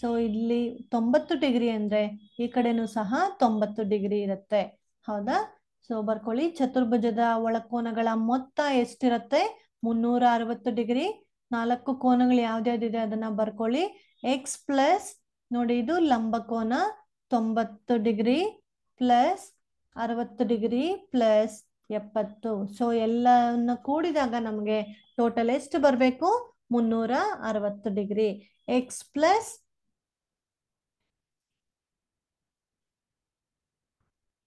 ಸೊ ಇಲ್ಲಿ ತೊಂಬತ್ತು ಡಿಗ್ರಿ ಅಂದ್ರೆ ಈ ಕಡೆನೂ ಸಹ ತೊಂಬತ್ತು ಡಿಗ್ರಿ ಇರುತ್ತೆ ಹೌದಾ ಸೊ ಬರ್ಕೊಳ್ಳಿ ಚತುರ್ಭುಜದ ಒಳಕೋನಗಳ ಮೊತ್ತ ಎಷ್ಟಿರತ್ತೆ ಮುನ್ನೂರ ಅರವತ್ತು ಡಿಗ್ರಿ ನಾಲ್ಕು ಕೋನಗಳು ಯಾವ್ದ್ಯಾವ್ದಿದೆ ಅದನ್ನ ಬರ್ಕೊಳ್ಳಿ ಎಕ್ಸ್ ಪ್ಲಸ್ ನೋಡಿ ಇದು ಲಂಬಕೋನ ತೊಂಬತ್ತು ಡಿಗ್ರಿ ಪ್ಲಸ್ ಅರವತ್ತು ಡಿಗ್ರಿ ಪ್ಲಸ್ ಎಪ್ಪತ್ತು ಸೊ ಎಲ್ಲವನ್ನು ಕೂಡಿದಾಗ ನಮ್ಗೆ ಟೋಟಲ್ ಎಷ್ಟು ಬರಬೇಕು ಮುನ್ನೂರ ಅರವತ್ತು ಡಿಗ್ರಿ ಎಕ್ಸ್ ಪ್ಲಸ್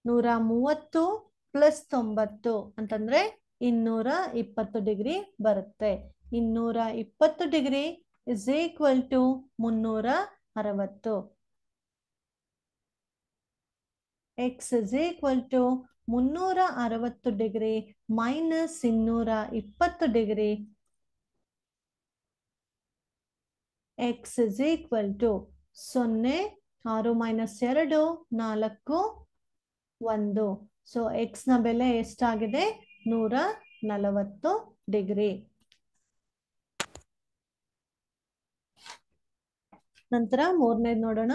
ನೂರ ಮೂವತ್ತು ಪ್ಲಸ್ ತೊಂಬತ್ತು ಅಂತಂದ್ರೆ ಇನ್ನೂರ ಇಪ್ಪತ್ತು ಡಿಗ್ರಿ ಬರುತ್ತೆ ಇನ್ನೂರ ಇಪ್ಪತ್ತು ಡಿಗ್ರಿ ಇಸ್ ಈಕ್ವಲ್ ಟು ಮುನ್ನೂರ ಅರವತ್ತು ಎಕ್ಸ್ ಇಸ್ ಈಕ್ವಲ್ ಟು ಮುನ್ನೂರ ಅರವತ್ತು ಡಿಗ್ರಿ ಮೈನಸ್ ಇನ್ನೂರ ಇಪ್ಪತ್ತು degree X is equal to ಸೊನ್ನೆ ಆರು ಮೈನಸ್ ಎರಡು ನಾಲ್ಕು ಒಂದು ಸೊ ಎಕ್ಸ್ ನ ಬೆಲೆ ಎಷ್ಟಾಗಿದೆ ನೂರ ನಲವತ್ತು ಡಿಗ್ರಿ ನಂತರ ಮೂರ್ನೇದ್ ನೋಡೋಣ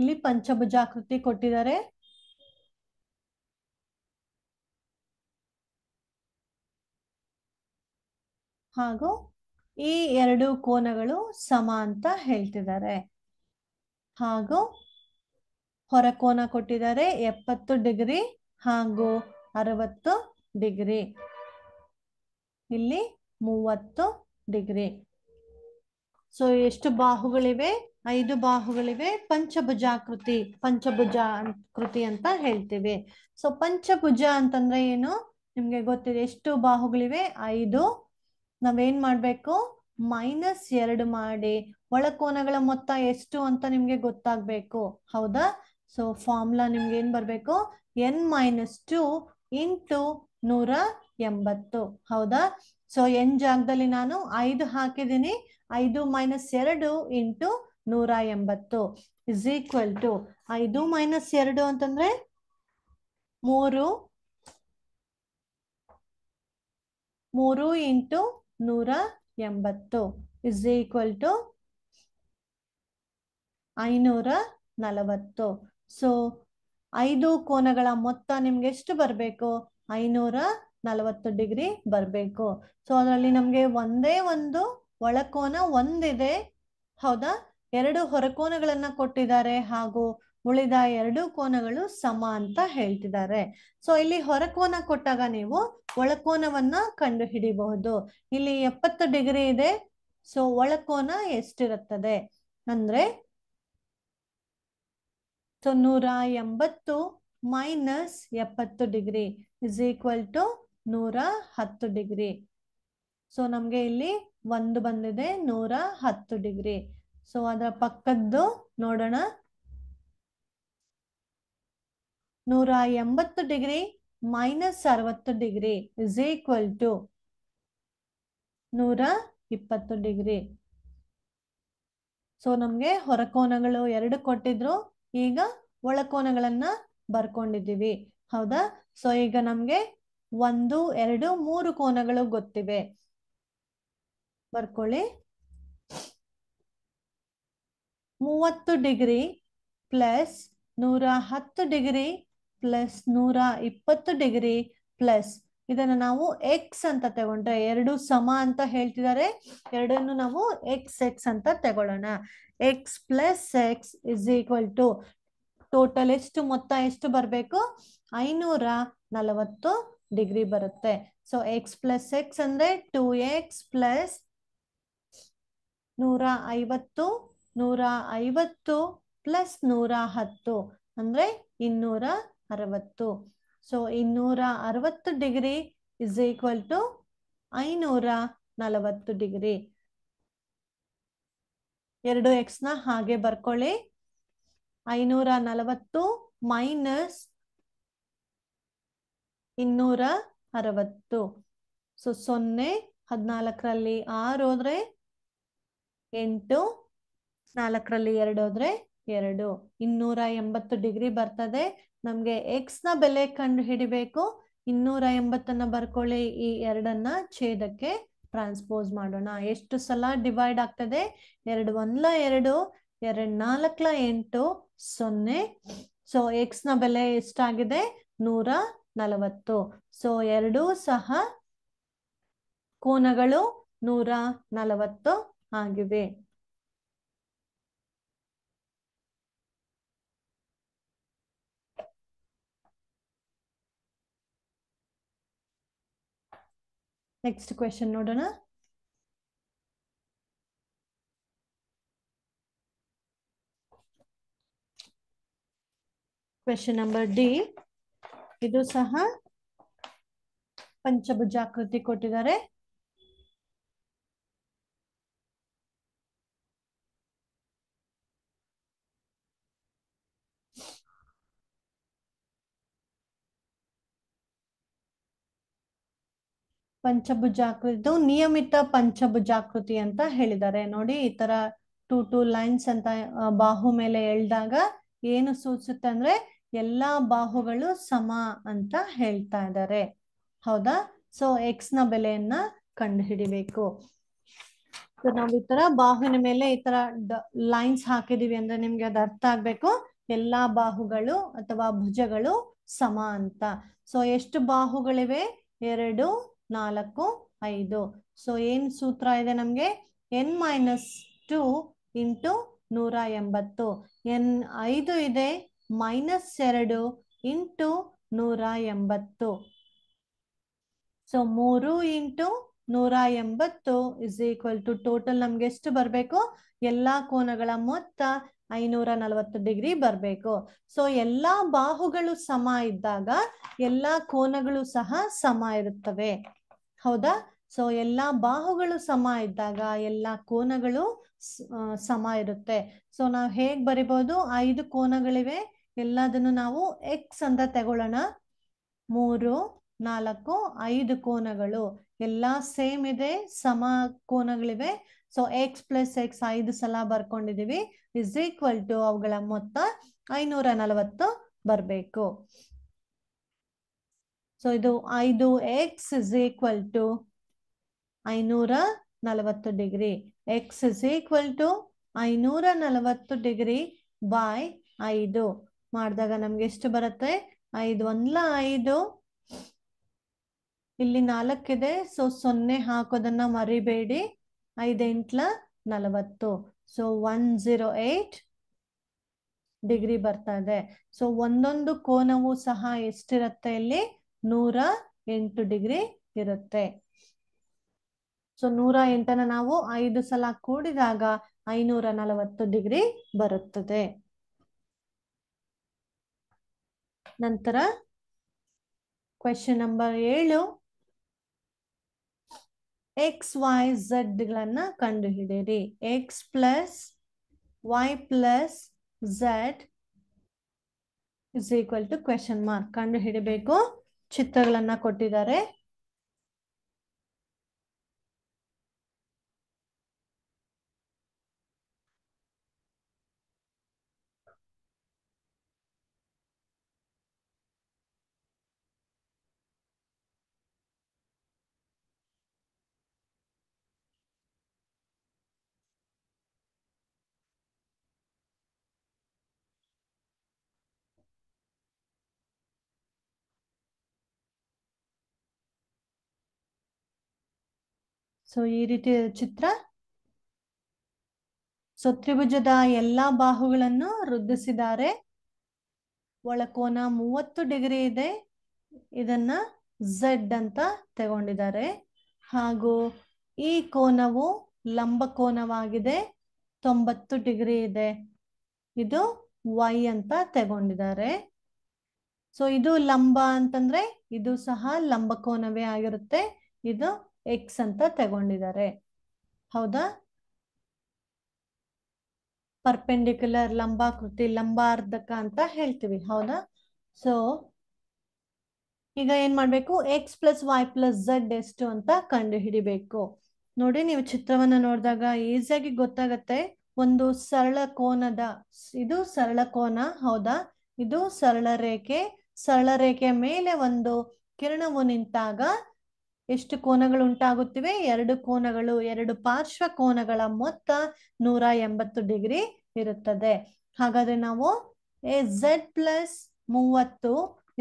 ಇಲ್ಲಿ ಪಂಚಭುಜಾಕೃತಿ ಕೊಟ್ಟಿದ್ದಾರೆ ಹಾಗೂ ಈ ಎರಡು ಕೋನಗಳು ಸಮ ಅಂತ ಹೇಳ್ತಿದ್ದಾರೆ ಹಾಗೂ ಕೋನ ಕೊಟ್ಟಿದ್ದಾರೆ ಎಪ್ಪತ್ತು ಡಿಗ್ರಿ ಹಾಗೂ ಅರವತ್ತು ಡಿಗ್ರಿ ಇಲ್ಲಿ ಮೂವತ್ತು ಡಿಗ್ರಿ ಸೊ ಎಷ್ಟು ಬಾಹುಗಳಿವೆ ಐದು ಬಾಹುಗಳಿವೆ ಪಂಚಭುಜಾಕೃತಿ ಕೃತಿ ಅಂತ ಹೇಳ್ತೀವಿ ಸೊ ಪಂಚಭುಜ ಅಂತಂದ್ರೆ ಏನು ನಿಮ್ಗೆ ಗೊತ್ತಿದೆ ಎಷ್ಟು ಬಾಹುಗಳಿವೆ ಐದು ನಾವೇನ್ ಮಾಡ್ಬೇಕು ಮೈನಸ್ ಎರಡು ಮಾಡಿ ಒಳಕೋನಗಳ ಮೊತ್ತ ಎಷ್ಟು ಅಂತ ನಿಮ್ಗೆ ಗೊತ್ತಾಗ್ಬೇಕು ಹೌದಾ ಸೊ ಫಾರ್ಮುಲಾ ನಿಮ್ಗೆ ಏನ್ ಬರ್ಬೇಕು ಎನ್ ಮೈನಸ್ ಟು ಇಂಟು ನೂರ ಎಂಬತ್ತು ಹೌದಾ ಸೊ ಎನ್ ಜಾಗದಲ್ಲಿ ನಾನು ಐದು ಹಾಕಿದ್ದೀನಿ ಐದು ಮೈನಸ್ ಎರಡು ಇಂಟು ನೂರ ಎಂಬತ್ತು ಇಸ್ ಈಕ್ವಲ್ ಟು ಐದು ಮೈನಸ್ ಎರಡು ಅಂತಂದ್ರೆ ಮೂರು ಮೂರು ಇಂಟು ನೂರ ಎಂಬತ್ತು ಇಸ್ ಈಕ್ವಲ್ ಟು ಐನೂರ ನಲವತ್ತು ಸೊ ಐದು ಕೋನಗಳ ಮೊತ್ತ ನಿಮ್ಗೆ ಎಷ್ಟು ಬರಬೇಕು ಐನೂರ ನಲವತ್ತು ಡಿಗ್ರಿ ಬರಬೇಕು ಸೊ ಅದರಲ್ಲಿ ನಮಗೆ ಒಂದೇ ಒಂದು ಒಳಕೋನ ಒಂದಿದೆ ಹೌದಾ ಎರಡು ಹೊರಕೋನಗಳನ್ನ ಕೊಟ್ಟಿದ್ದಾರೆ ಹಾಗೂ ಉಳಿದ ಎರಡು ಕೋನಗಳು ಸಮ ಅಂತ ಹೇಳ್ತಿದ್ದಾರೆ ಸೊ ಇಲ್ಲಿ ಹೊರಕೋನ ಕೊಟ್ಟಾಗ ನೀವು ಒಳಕೋನವನ್ನ ಕಂಡು ಇಲ್ಲಿ ಎಪ್ಪತ್ತು ಡಿಗ್ರಿ ಇದೆ ಸೊ ಒಳಕೋನ ಎಷ್ಟಿರುತ್ತದೆ ಅಂದ್ರೆ ಸೊ ನೂರ ಎಂಬತ್ತು ಮೈನಸ್ ಎಪ್ಪತ್ತು ಡಿಗ್ರಿ ಇಸ್ ಈಕ್ವಲ್ ಟು ನೂರ ಹತ್ತು ಡಿಗ್ರಿ ಸೊ ನಮ್ಗೆ ಇಲ್ಲಿ ಒಂದು ಬಂದಿದೆ ನೂರ ಹತ್ತು ಡಿಗ್ರಿ ಸೊ ಅದರ ಪಕ್ಕದ್ದು ನೋಡೋಣ ನೂರ ಎಂಬತ್ತು ಡಿಗ್ರಿ ಮೈನಸ್ ಅರವತ್ತು ಡಿಗ್ರಿ ಇಸ್ ಈಕ್ವಲ್ ಟು ನೂರ ಇಪ್ಪತ್ತು ಡಿಗ್ರಿ ಸೊ ನಮ್ಗೆ ಹೊರಕೋನಗಳು ಎರಡು ಕೊಟ್ಟಿದ್ರು ಈಗ ಒಳಕೋನಗಳನ್ನ ಬರ್ಕೊಂಡಿದ್ದೀವಿ ಹೌದಾ ಸೊ ಈಗ ನಮ್ಗೆ ಒಂದು ಎರಡು ಮೂರು ಕೋನಗಳು ಗೊತ್ತಿವೆ ಬರ್ಕೊಳ್ಳಿ ಮೂವತ್ತು ಡಿಗ್ರಿ ಪ್ಲಸ್ ನೂರ ಹತ್ತು ಡಿಗ್ರಿ ಪ್ಲಸ್ ನೂರ ಇಪ್ಪತ್ತು ಡಿಗ್ರಿ ಪ್ಲಸ್ ಇದನ್ನು ನಾವು ಎಕ್ಸ್ ಅಂತ ತಗೊಂಡ್ರೆ ಎರಡು ಸಮ ಅಂತ ಹೇಳ್ತಿದ್ದಾರೆ ಎರಡನ್ನು ನಾವು ಎಕ್ಸ್ ಎಕ್ಸ್ ಅಂತ ತಗೊಳ್ಳೋಣ X plus X is equal to total ಎಷ್ಟು ಮೊತ್ತ ಎಷ್ಟು ಬರಬೇಕು ಐನೂರ ನಲವತ್ತು ಡಿಗ್ರಿ ಬರುತ್ತೆ ಸೊ ಎಕ್ಸ್ ಪ್ಲಸ್ ಎಕ್ಸ್ ಅಂದ್ರೆ ಟೂ ಎಕ್ಸ್ ಪ್ಲಸ್ ನೂರ ಐವತ್ತು ನೂರ ಐವತ್ತು ಪ್ಲಸ್ ನೂರ ಹತ್ತು ಅಂದ್ರೆ ಇನ್ನೂರ ಅರವತ್ತು ಸೊ ಇನ್ನೂರ ಅರವತ್ತು ಡಿಗ್ರಿ ಇಸ್ ಈಕ್ವಲ್ ಟು ಐನೂರ ನಲವತ್ತು ಡಿಗ್ರಿ ಎರಡು ಎಕ್ಸ್ ನ ಹಾಗೆ ಬರ್ಕೊಳ್ಳಿ ಐನೂರ ನಲವತ್ತು ಮೈನಸ್ ಇನ್ನೂರ ಅರವತ್ತು ಸೊ ಸೊನ್ನೆ ಹದಿನಾಲ್ಕರಲ್ಲಿ ಆರು ಹೋದ್ರೆ ಎಂಟು ನಾಲ್ಕರಲ್ಲಿ ಎರಡು ಹೋದ್ರೆ ಎರಡು ಇನ್ನೂರ ಎಂಬತ್ತು ಡಿಗ್ರಿ ಬರ್ತದೆ ನಮ್ಗೆ ಎಕ್ಸ್ ನ ಬೆಲೆ ಕಂಡು ಹಿಡಿಬೇಕು ಇನ್ನೂರ ಎಂಬತ್ತನ್ನ ಬರ್ಕೊಳ್ಳಿ ಈ ಎರಡನ್ನ ಛೇದಕ್ಕೆ ಟ್ರಾನ್ಸ್ಪೋಸ್ ಮಾಡೋಣ ಎಷ್ಟು ಸಲ ಡಿವೈಡ್ ಆಗ್ತದೆ ಎರಡು ಒಂದ್ಲ ಎರಡು ಎರಡ್ ನಾಲ್ಕಲ ಎಂಟು ಸೊನ್ನೆ ಸೊ ಎಕ್ಸ್ ನ ಬೆಲೆ ಎಷ್ಟಾಗಿದೆ ನೂರ ನಲವತ್ತು ಸೊ ಎರಡೂ ಸಹ ಕೋನಗಳು ನೂರ ನಲವತ್ತು ಆಗಿದೆ ನೆಕ್ಸ್ಟ್ ಕ್ವೆಶನ್ ನೋಡೋಣ ಕ್ವೆಶನ್ ನಂಬರ್ ಡಿ ಇದು ಸಹ ಪಂಚಭುಜಾಕೃತಿ ಕೊಟ್ಟಿದ್ದಾರೆ ಪಂಚಭುಜಾಕೃತಿ ನಿಯಮಿತ ಪಂಚಭುಜಾಕೃತಿ ಅಂತ ಹೇಳಿದ್ದಾರೆ ನೋಡಿ ಈ ತರ ಟೂ ಟೂ ಲೈನ್ಸ್ ಅಂತ ಬಾಹು ಮೇಲೆ ಎಳ್ದಾಗ ಏನು ಸೂಚಿಸುತ್ತೆ ಅಂದ್ರೆ ಎಲ್ಲಾ ಬಾಹುಗಳು ಸಮ ಅಂತ ಹೇಳ್ತಾ ಇದ್ದಾರೆ ಹೌದಾ ಸೊ ಎಕ್ಸ್ ನ ಬೆಲೆಯನ್ನ ಕಂಡು ಹಿಡಿಬೇಕು ಸೊ ನಾವು ಈ ತರ ಬಾಹುವಿನ ಮೇಲೆ ಈ ತರ ಲೈನ್ಸ್ ಹಾಕಿದೀವಿ ಅಂದ್ರೆ ನಿಮ್ಗೆ ಅದು ಅರ್ಥ ಆಗ್ಬೇಕು ಎಲ್ಲಾ ಬಾಹುಗಳು ಅಥವಾ ಭುಜಗಳು ಸಮ ಅಂತ ಸೊ ಎಷ್ಟು ಬಾಹುಗಳಿವೆ ಎರಡು ನಾಲ್ಕು ಐದು ಸೊ ಏನ್ ಸೂತ್ರ ಇದೆ ನಮ್ಗೆ ಎನ್ ಮೈನಸ್ ಟು ಇಂಟು ನೂರ ಎಂಬತ್ತು ಎನ್ ಐದು ಇದೆ ಮೈನಸ್ ಎರಡು ಇಂಟು ನೂರ ಎಂಬತ್ತು ಸೊ ಮೂರು ಇಂಟು ನೂರ ಎಂಬತ್ತು ಇಸ್ ಈಕ್ವಲ್ ಟು ಟೋಟಲ್ ನಮ್ಗೆ ಎಷ್ಟು ಬರ್ಬೇಕು ಎಲ್ಲಾ ಕೋನಗಳ ಮೊತ್ತ ಐನೂರ ನಲವತ್ತು ಡಿಗ್ರಿ ಬರ್ಬೇಕು ಸೊ ಎಲ್ಲಾ ಬಾಹುಗಳು ಸಮ ಇದ್ದಾಗ ಎಲ್ಲಾ ಕೋನಗಳು ಸಹ ಸಮ ಇರುತ್ತವೆ ಹೌದಾ ಸೊ ಎಲ್ಲ ಬಾಹುಗಳು ಸಮ ಇದ್ದಾಗ ಎಲ್ಲ ಕೋನಗಳು ಸಮ ಇರುತ್ತೆ ಸೊ ನಾವು ಹೇಗ್ ಬರಿಬಹುದು ಐದು ಕೋನಗಳಿವೆ ಎಲ್ಲದನ್ನು ನಾವು ಎಕ್ಸ್ ಅಂತ ತಗೊಳ್ಳೋಣ ಮೂರು ನಾಲ್ಕು ಐದು ಕೋನಗಳು ಎಲ್ಲ ಸೇಮ್ ಇದೆ ಸಮ ಕೋನಗಳಿವೆ ಸೊ ಎಕ್ಸ್ ಪ್ಲಸ್ ಎಕ್ಸ್ ಐದು ಸಲ ಬರ್ಕೊಂಡಿದೀವಿ ಇಸ್ ಈಕ್ವಲ್ ಟು ಅವುಗಳ ಮೊತ್ತ ಐನೂರ ನಲವತ್ತು ಬರ್ಬೇಕು ಸೊ ಇದು ಐದು ಎಕ್ಸ್ ಇಸ್ ಈಕ್ವಲ್ ಟು ಐನೂರ ನಲವತ್ತು degree X is equal to ಐನೂರ ನಲವತ್ತು ಡಿಗ್ರಿ ಬಾಯ್ ಐದು ಮಾಡಿದಾಗ ನಮ್ಗೆ ಎಷ್ಟು ಬರುತ್ತೆ ಐದು ಒಂದ್ಲ ಐದು ಇಲ್ಲಿ ನಾಲ್ಕಿದೆ ಸೊ ಸೊನ್ನೆ ಹಾಕೋದನ್ನ ಮರಿಬೇಡಿ ಐದೆಂಟ್ಲ ನಲವತ್ತು so one zero eight degree ಬರ್ತಾ ಇದೆ ಸೊ ಒಂದೊಂದು ಕೋನವು ಸಹ ಎಷ್ಟಿರತ್ತೆ ಇಲ್ಲಿ ನೂರ ಎಂಟು ಡಿಗ್ರಿ ಇರುತ್ತೆ ಸೊ ನೂರ ಎಂಟನ ನಾವು ಐದು ಸಲ ಕೂಡಿದಾಗ ಐನೂರ ನಲವತ್ತು ಡಿಗ್ರಿ ಬರುತ್ತದೆ ನಂತರ ಕ್ವೆಶನ್ ನಂಬರ್ ಏಳು ಎಕ್ಸ್ ವೈ ಗಳನ್ನ ಕಂಡುಹಿಡಿಯಿರಿ X plus Y plus Z is equal to question mark ಕಂಡು ಚಿತ್ರಗಳನ್ನ ಕೊಟ್ಟಿದ್ದಾರೆ ಸೊ ಈ ರೀತಿ ಚಿತ್ರ ಸೊ ತ್ರಿಭುಜದ ಎಲ್ಲಾ ಬಾಹುಗಳನ್ನು ವೃದ್ಧಿಸಿದ್ದಾರೆ ಒಳಕೋನ ಮೂವತ್ತು ಡಿಗ್ರಿ ಇದೆ ಇದನ್ನ ಝಡ್ ಅಂತ ತಗೊಂಡಿದ್ದಾರೆ ಹಾಗೂ ಈ ಕೋನವು ಲಂಬ ಕೋನವಾಗಿದೆ ತೊಂಬತ್ತು ಡಿಗ್ರಿ ಇದೆ ಇದು ವೈ ಅಂತ ತಗೊಂಡಿದ್ದಾರೆ ಸೊ ಇದು ಲಂಬ ಅಂತಂದ್ರೆ ಇದು ಸಹ ಲಂಬಕೋನವೇ ಆಗಿರುತ್ತೆ ಇದು ಎಕ್ಸ್ ಅಂತ ತಗೊಂಡಿದ್ದಾರೆ ಹೌದಾ ಪರ್ಪೆಂಡಿಕ್ಯುಲರ್ ಲಂಬಾಕೃತಿ ಲಂಬಾರ್ಧಕ ಅಂತ ಹೇಳ್ತೀವಿ ಹೌದಾ ಸೊ ಈಗ ಏನ್ ಮಾಡ್ಬೇಕು X plus Y plus Z ಎಷ್ಟು ಅಂತ ಕಂಡು ಹಿಡಿಬೇಕು ನೋಡಿ ನೀವು ಚಿತ್ರವನ್ನ ನೋಡಿದಾಗ ಈಸಿಯಾಗಿ ಗೊತ್ತಾಗತ್ತೆ ಒಂದು ಸರಳ ಕೋನದ ಇದು ಸರಳ ಕೋನ ಹೌದಾ ಇದು ಸರಳ ರೇಖೆ ಸರಳ ರೇಖೆಯ ಮೇಲೆ ಒಂದು ಕಿರಣವು ನಿಂತಾಗ ಎಷ್ಟು ಕೋನಗಳು ಉಂಟಾಗುತ್ತಿವೆ ಎರಡು ಕೋನಗಳು ಎರಡು ಪಾರ್ಶ್ವ ಕೋನಗಳ ಮೊತ್ತ ನೂರ ಎಂಬತ್ತು ಡಿಗ್ರಿ ಇರುತ್ತದೆ ಹಾಗಾದ್ರೆ ನಾವು ಎ ಝೆಡ್ ಪ್ಲಸ್ ಮೂವತ್ತು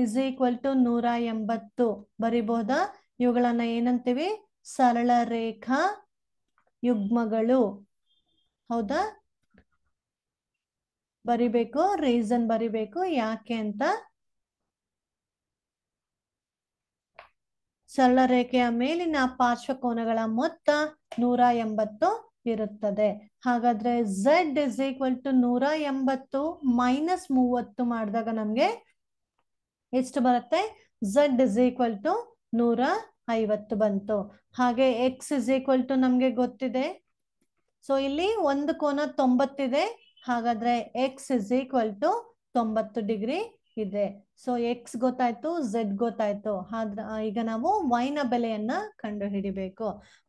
ಇಸ್ ಈಕ್ವಲ್ ಟು ನೂರ ಎಂಬತ್ತು ಬರಿಬಹುದಾ ಇವುಗಳನ್ನ ಏನಂತೀವಿ ಸರಳ ರೇಖಾ ಯುಗ್ಮಗಳು ಹೌದಾ ಬರಿಬೇಕು ರೀಸನ್ ಬರಿಬೇಕು ಯಾಕೆ ಅಂತ ಸರಳ ರೇಖೆಯ ಮೇಲಿನ ಪಾರ್ಶ್ವಕೋನಗಳ ಮೊತ್ತ ನೂರ ಎಂಬತ್ತು ಇರುತ್ತದೆ ಹಾಗಾದ್ರೆ ಝಡ್ ಇಸ್ ಈಕ್ವಲ್ ಟು ನೂರ ಎಂಬತ್ತು ಮೈನಸ್ ಮೂವತ್ತು ಮಾಡಿದಾಗ ನಮ್ಗೆ ಎಷ್ಟು ಬರುತ್ತೆ ಝಡ್ ಇಸ್ ಈಕ್ವಲ್ ಟು ನೂರ ಐವತ್ತು ಬಂತು ಹಾಗೆ ಎಕ್ಸ್ ಇಸ್ ಈಕ್ವಲ್ ಟು ನಮ್ಗೆ ಗೊತ್ತಿದೆ ಸೊ ಇಲ್ಲಿ ಒಂದು ಕೋನ ತೊಂಬತ್ತಿದೆ ಹಾಗಾದ್ರೆ ಎಕ್ಸ್ ಇಸ್ ಈಕ್ವಲ್ ಟು ತೊಂಬತ್ತು ಡಿಗ್ರಿ ಇದೆ ಸೊ ಎಕ್ಸ್ ಗೊತ್ತಾಯ್ತು ಝೆಡ್ ಗೊತ್ತಾಯ್ತು ಆದ್ರ ಈಗ ನಾವು ವೈನ ಬೆಲೆಯನ್ನ ಕಂಡು ಹಿಡಿಬೇಕು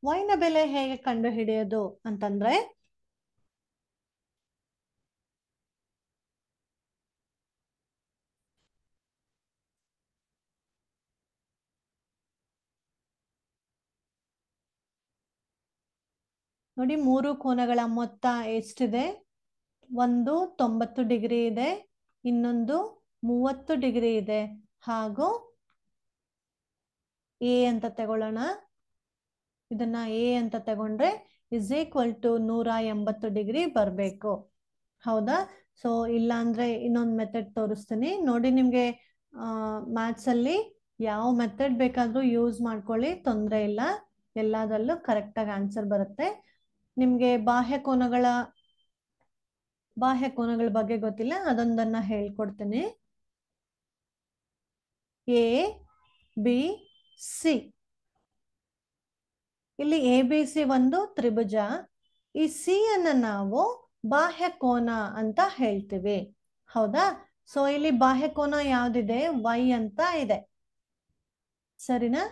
ವೈನ ಬೆಲೆ ಹೇಗೆ ಕಂಡು ಹಿಡಿಯೋದು ಅಂತಂದ್ರೆ ನೋಡಿ ಮೂರು ಕೋನಗಳ ಮೊತ್ತ ಎಷ್ಟಿದೆ ಒಂದು ತೊಂಬತ್ತು ಡಿಗ್ರಿ ಇದೆ ಇನ್ನೊಂದು ಮೂವತ್ತು ಡಿಗ್ರಿ ಇದೆ ಹಾಗೂ ಎ ಅಂತ ತಗೊಳ್ಳೋಣ ಇದನ್ನ ಎ ಅಂತ ತಗೊಂಡ್ರೆ ಇಸ್ ಈಕ್ವಲ್ ಟು ನೂರ ಎಂಬತ್ತು ಡಿಗ್ರಿ ಬರಬೇಕು ಹೌದಾ ಸೊ ಇಲ್ಲ ಅಂದ್ರೆ ಇನ್ನೊಂದು ಮೆಥಡ್ ತೋರಿಸ್ತೀನಿ ನೋಡಿ ನಿಮ್ಗೆ ಮ್ಯಾಥ್ಸ್ ಅಲ್ಲಿ ಯಾವ ಮೆಥಡ್ ಬೇಕಾದ್ರೂ ಯೂಸ್ ಮಾಡ್ಕೊಳ್ಳಿ ತೊಂದರೆ ಇಲ್ಲ ಎಲ್ಲದರಲ್ಲೂ ಆಗಿ ಆನ್ಸರ್ ಬರುತ್ತೆ ನಿಮ್ಗೆ ಬಾಹ್ಯಕೋನಗಳ ಕೋನಗಳ ಬಗ್ಗೆ ಗೊತ್ತಿಲ್ಲ ಅದೊಂದನ್ನ ಹೇಳ್ಕೊಡ್ತೀನಿ ಎ ಬಿ ಸಿ ಇಲ್ಲಿ ಎ ಬಿ ಸಿ ಒಂದು ತ್ರಿಭುಜ ಈ ಸಿ ಅನ್ನ ನಾವು ಬಾಹ್ಯಕೋನ ಅಂತ ಹೇಳ್ತೀವಿ ಹೌದಾ ಸೊ ಇಲ್ಲಿ ಬಾಹ್ಯಕೋನ ಯಾವ್ದಿದೆ ವೈ ಅಂತ ಇದೆ ಸರಿನಾ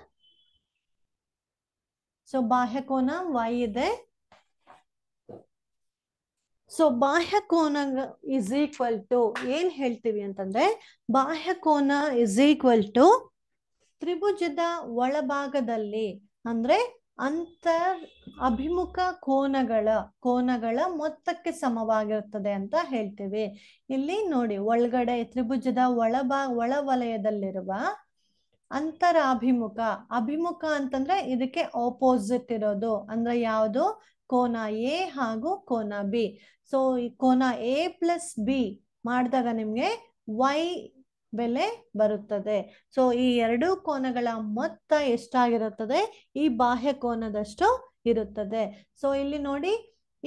ಸೊ ಬಾಹ್ಯಕೋನ ವೈ ಇದೆ ಸೊ ಬಾಹ್ಯಕೋನ ಇಸ್ ಈಕ್ವಲ್ ಟು ಏನ್ ಹೇಳ್ತೀವಿ ಅಂತಂದ್ರೆ ಬಾಹ್ಯಕೋನ ಇಸ್ ಈಕ್ವಲ್ ಟು ತ್ರಿಭುಜದ ಒಳಭಾಗದಲ್ಲಿ ಅಂದ್ರೆ ಅಂತರ್ ಅಭಿಮುಖ ಕೋನಗಳ ಕೋನಗಳ ಮೊತ್ತಕ್ಕೆ ಸಮವಾಗಿರುತ್ತದೆ ಅಂತ ಹೇಳ್ತೀವಿ ಇಲ್ಲಿ ನೋಡಿ ಒಳಗಡೆ ತ್ರಿಭುಜದ ಒಳಭಾ ಒಳ ವಲಯದಲ್ಲಿರುವ ಅಂತರ ಅಭಿಮುಖ ಅಭಿಮುಖ ಅಂತಂದ್ರೆ ಇದಕ್ಕೆ ಆಪೋಸಿಟ್ ಇರೋದು ಅಂದ್ರೆ ಯಾವುದು ಕೋನ ಎ ಹಾಗೂ ಕೋನ ಬಿ ಸೊ ಈ ಕೋನ ಎ ಪ್ಲಸ್ ಬಿ ಮಾಡಿದಾಗ ನಿಮ್ಗೆ ವೈ ಬೆಲೆ ಬರುತ್ತದೆ ಸೊ ಈ ಎರಡು ಕೋನಗಳ ಮೊತ್ತ ಎಷ್ಟಾಗಿರುತ್ತದೆ ಈ ಬಾಹ್ಯ ಕೋನದಷ್ಟು ಇರುತ್ತದೆ ಸೊ ಇಲ್ಲಿ ನೋಡಿ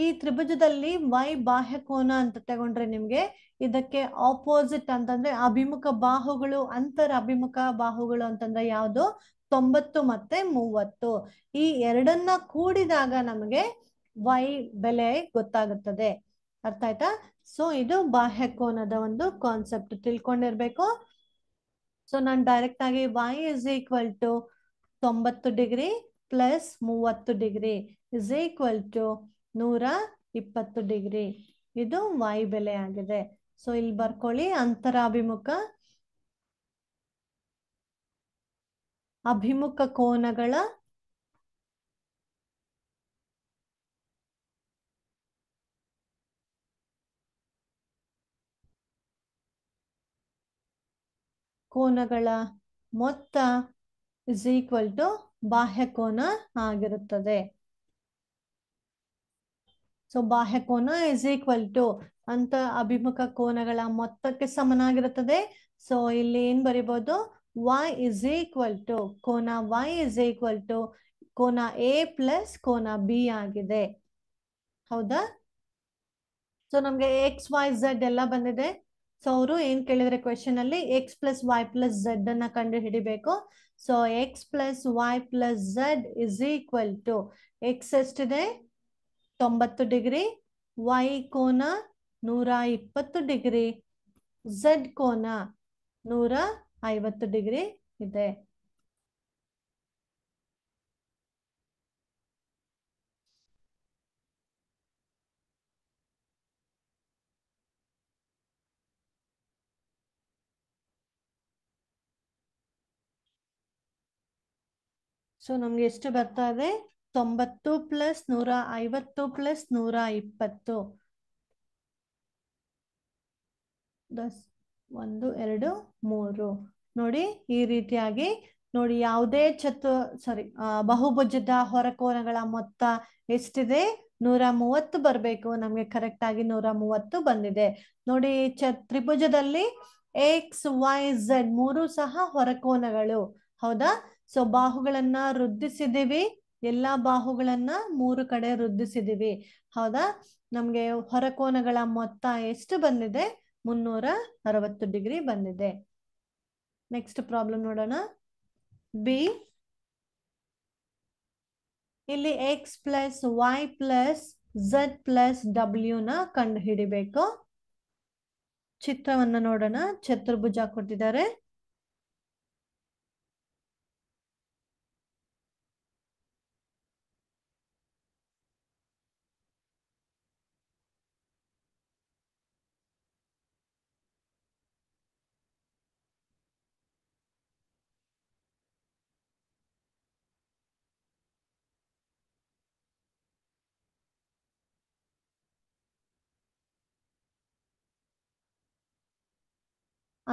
ಈ ತ್ರಿಭುಜದಲ್ಲಿ ವೈ ಬಾಹ್ಯ ಕೋನ ಅಂತ ತಗೊಂಡ್ರೆ ನಿಮ್ಗೆ ಇದಕ್ಕೆ ಆಪೋಸಿಟ್ ಅಂತಂದ್ರೆ ಅಭಿಮುಖ ಬಾಹುಗಳು ಅಂತರ ಅಭಿಮುಖ ಬಾಹುಗಳು ಅಂತಂದ್ರೆ ಯಾವುದು ತೊಂಬತ್ತು ಮತ್ತೆ ಮೂವತ್ತು ಈ ಎರಡನ್ನ ಕೂಡಿದಾಗ ನಮಗೆ ವೈ ಬೆಲೆ ಗೊತ್ತಾಗುತ್ತದೆ ಅರ್ಥ ಆಯ್ತಾ ಸೊ ಇದು ಬಾಹ್ಯಕೋನದ ಒಂದು ಕಾನ್ಸೆಪ್ಟ್ ತಿಳ್ಕೊಂಡಿರ್ಬೇಕು ಸೊ ನಾನು ಡೈರೆಕ್ಟ್ ಆಗಿ ವೈ ಇಸ್ ಈಕ್ವಲ್ ಟು ತೊಂಬತ್ತು ಡಿಗ್ರಿ ಪ್ಲಸ್ ಮೂವತ್ತು ಡಿಗ್ರಿ ಇಸ್ ಈಕ್ವಲ್ ಟು ನೂರ ಇಪ್ಪತ್ತು ಡಿಗ್ರಿ ಇದು ವಾಯ್ ಬೆಲೆ ಆಗಿದೆ ಸೊ ಇಲ್ಲಿ ಬರ್ಕೊಳ್ಳಿ ಅಂತರಾಭಿಮುಖ ಅಭಿಮುಖ ಕೋನಗಳ ಕೋನಗಳ ಮೊತ್ತ ಇಸ್ ಈಕ್ವಲ್ ಟು ಬಾಹ್ಯಕೋನ ಆಗಿರುತ್ತದೆ ಸೊ ಬಾಹ್ಯಕೋನ ಇಸ್ ಈಕ್ವಲ್ ಟು ಅಂತ ಅಭಿಮುಖ ಕೋನಗಳ ಮೊತ್ತಕ್ಕೆ ಸಮನಾಗಿರುತ್ತದೆ ಸೊ ಇಲ್ಲಿ ಏನ್ ಬರೀಬಹುದು ವೈ ಇಸ್ ಈಕ್ವಲ್ ಟು ಕೋನ ವೈ ಇಸ್ ಈಕ್ವಲ್ ಟು ಕೋನ ಎ ಪ್ಲಸ್ ಕೋನ ಬಿ ಆಗಿದೆ ಹೌದಾ ಸೊ ನಮ್ಗೆ ಎಕ್ಸ್ ವೈ ಝಡ್ ಎಲ್ಲ ಬಂದಿದೆ ಸೊ ಅವರು ಏನ್ ಕೇಳಿದ್ರೆ ಕ್ವೆಶನ್ ಅಲ್ಲಿ X plus Y plus Z ಅನ್ನ ಕಂಡು ಹಿಡಿಬೇಕು so X plus Y plus Z is equal to X ಎಷ್ಟಿದೆ ತೊಂಬತ್ತು ಡಿಗ್ರಿ ವೈ ಕೋನ ನೂರ ಇಪ್ಪತ್ತು ಡಿಗ್ರಿ ಝಡ್ ಕೋನ ನೂರ ಐವತ್ತು ಡಿಗ್ರಿ ಇದೆ ಸೊ ನಮ್ಗೆ ಎಷ್ಟು ಬರ್ತಾ ಇದೆ ತೊಂಬತ್ತು ಪ್ಲಸ್ ನೂರ ಐವತ್ತು ಪ್ಲಸ್ ನೂರ ಇಪ್ಪತ್ತು ಒಂದು ಎರಡು ಮೂರು ನೋಡಿ ಈ ರೀತಿಯಾಗಿ ನೋಡಿ ಯಾವುದೇ ಚತು ಸಾರಿ ಬಹುಭುಜದ ಹೊರಕೋನಗಳ ಮೊತ್ತ ಎಷ್ಟಿದೆ ನೂರ ಮೂವತ್ತು ಬರಬೇಕು ನಮ್ಗೆ ಕರೆಕ್ಟ್ ಆಗಿ ನೂರ ಮೂವತ್ತು ಬಂದಿದೆ ನೋಡಿ ಚ ತ್ರಿಭುಜದಲ್ಲಿ ಎಕ್ಸ್ ವೈ ಝೆಡ್ ಮೂರು ಸಹ ಹೊರಕೋನಗಳು ಹೌದಾ ಸೊ ಬಾಹುಗಳನ್ನ ವೃದ್ಧಿಸಿದೀವಿ ಎಲ್ಲಾ ಬಾಹುಗಳನ್ನ ಮೂರು ಕಡೆ ವೃದ್ಧಿಸಿದೀವಿ ಹೌದಾ ನಮ್ಗೆ ಹೊರಕೋನಗಳ ಮೊತ್ತ ಎಷ್ಟು ಬಂದಿದೆ ಮುನ್ನೂರ ಅರವತ್ತು ಡಿಗ್ರಿ ಬಂದಿದೆ ನೆಕ್ಸ್ಟ್ ಪ್ರಾಬ್ಲಮ್ ನೋಡೋಣ ಬಿ ಇಲ್ಲಿ X plus Y plus Z plus W ನ ಕಂಡು ಹಿಡಿಬೇಕು ಚಿತ್ರವನ್ನ ನೋಡೋಣ ಚತುರ್ಭುಜ ಕೊಟ್ಟಿದ್ದಾರೆ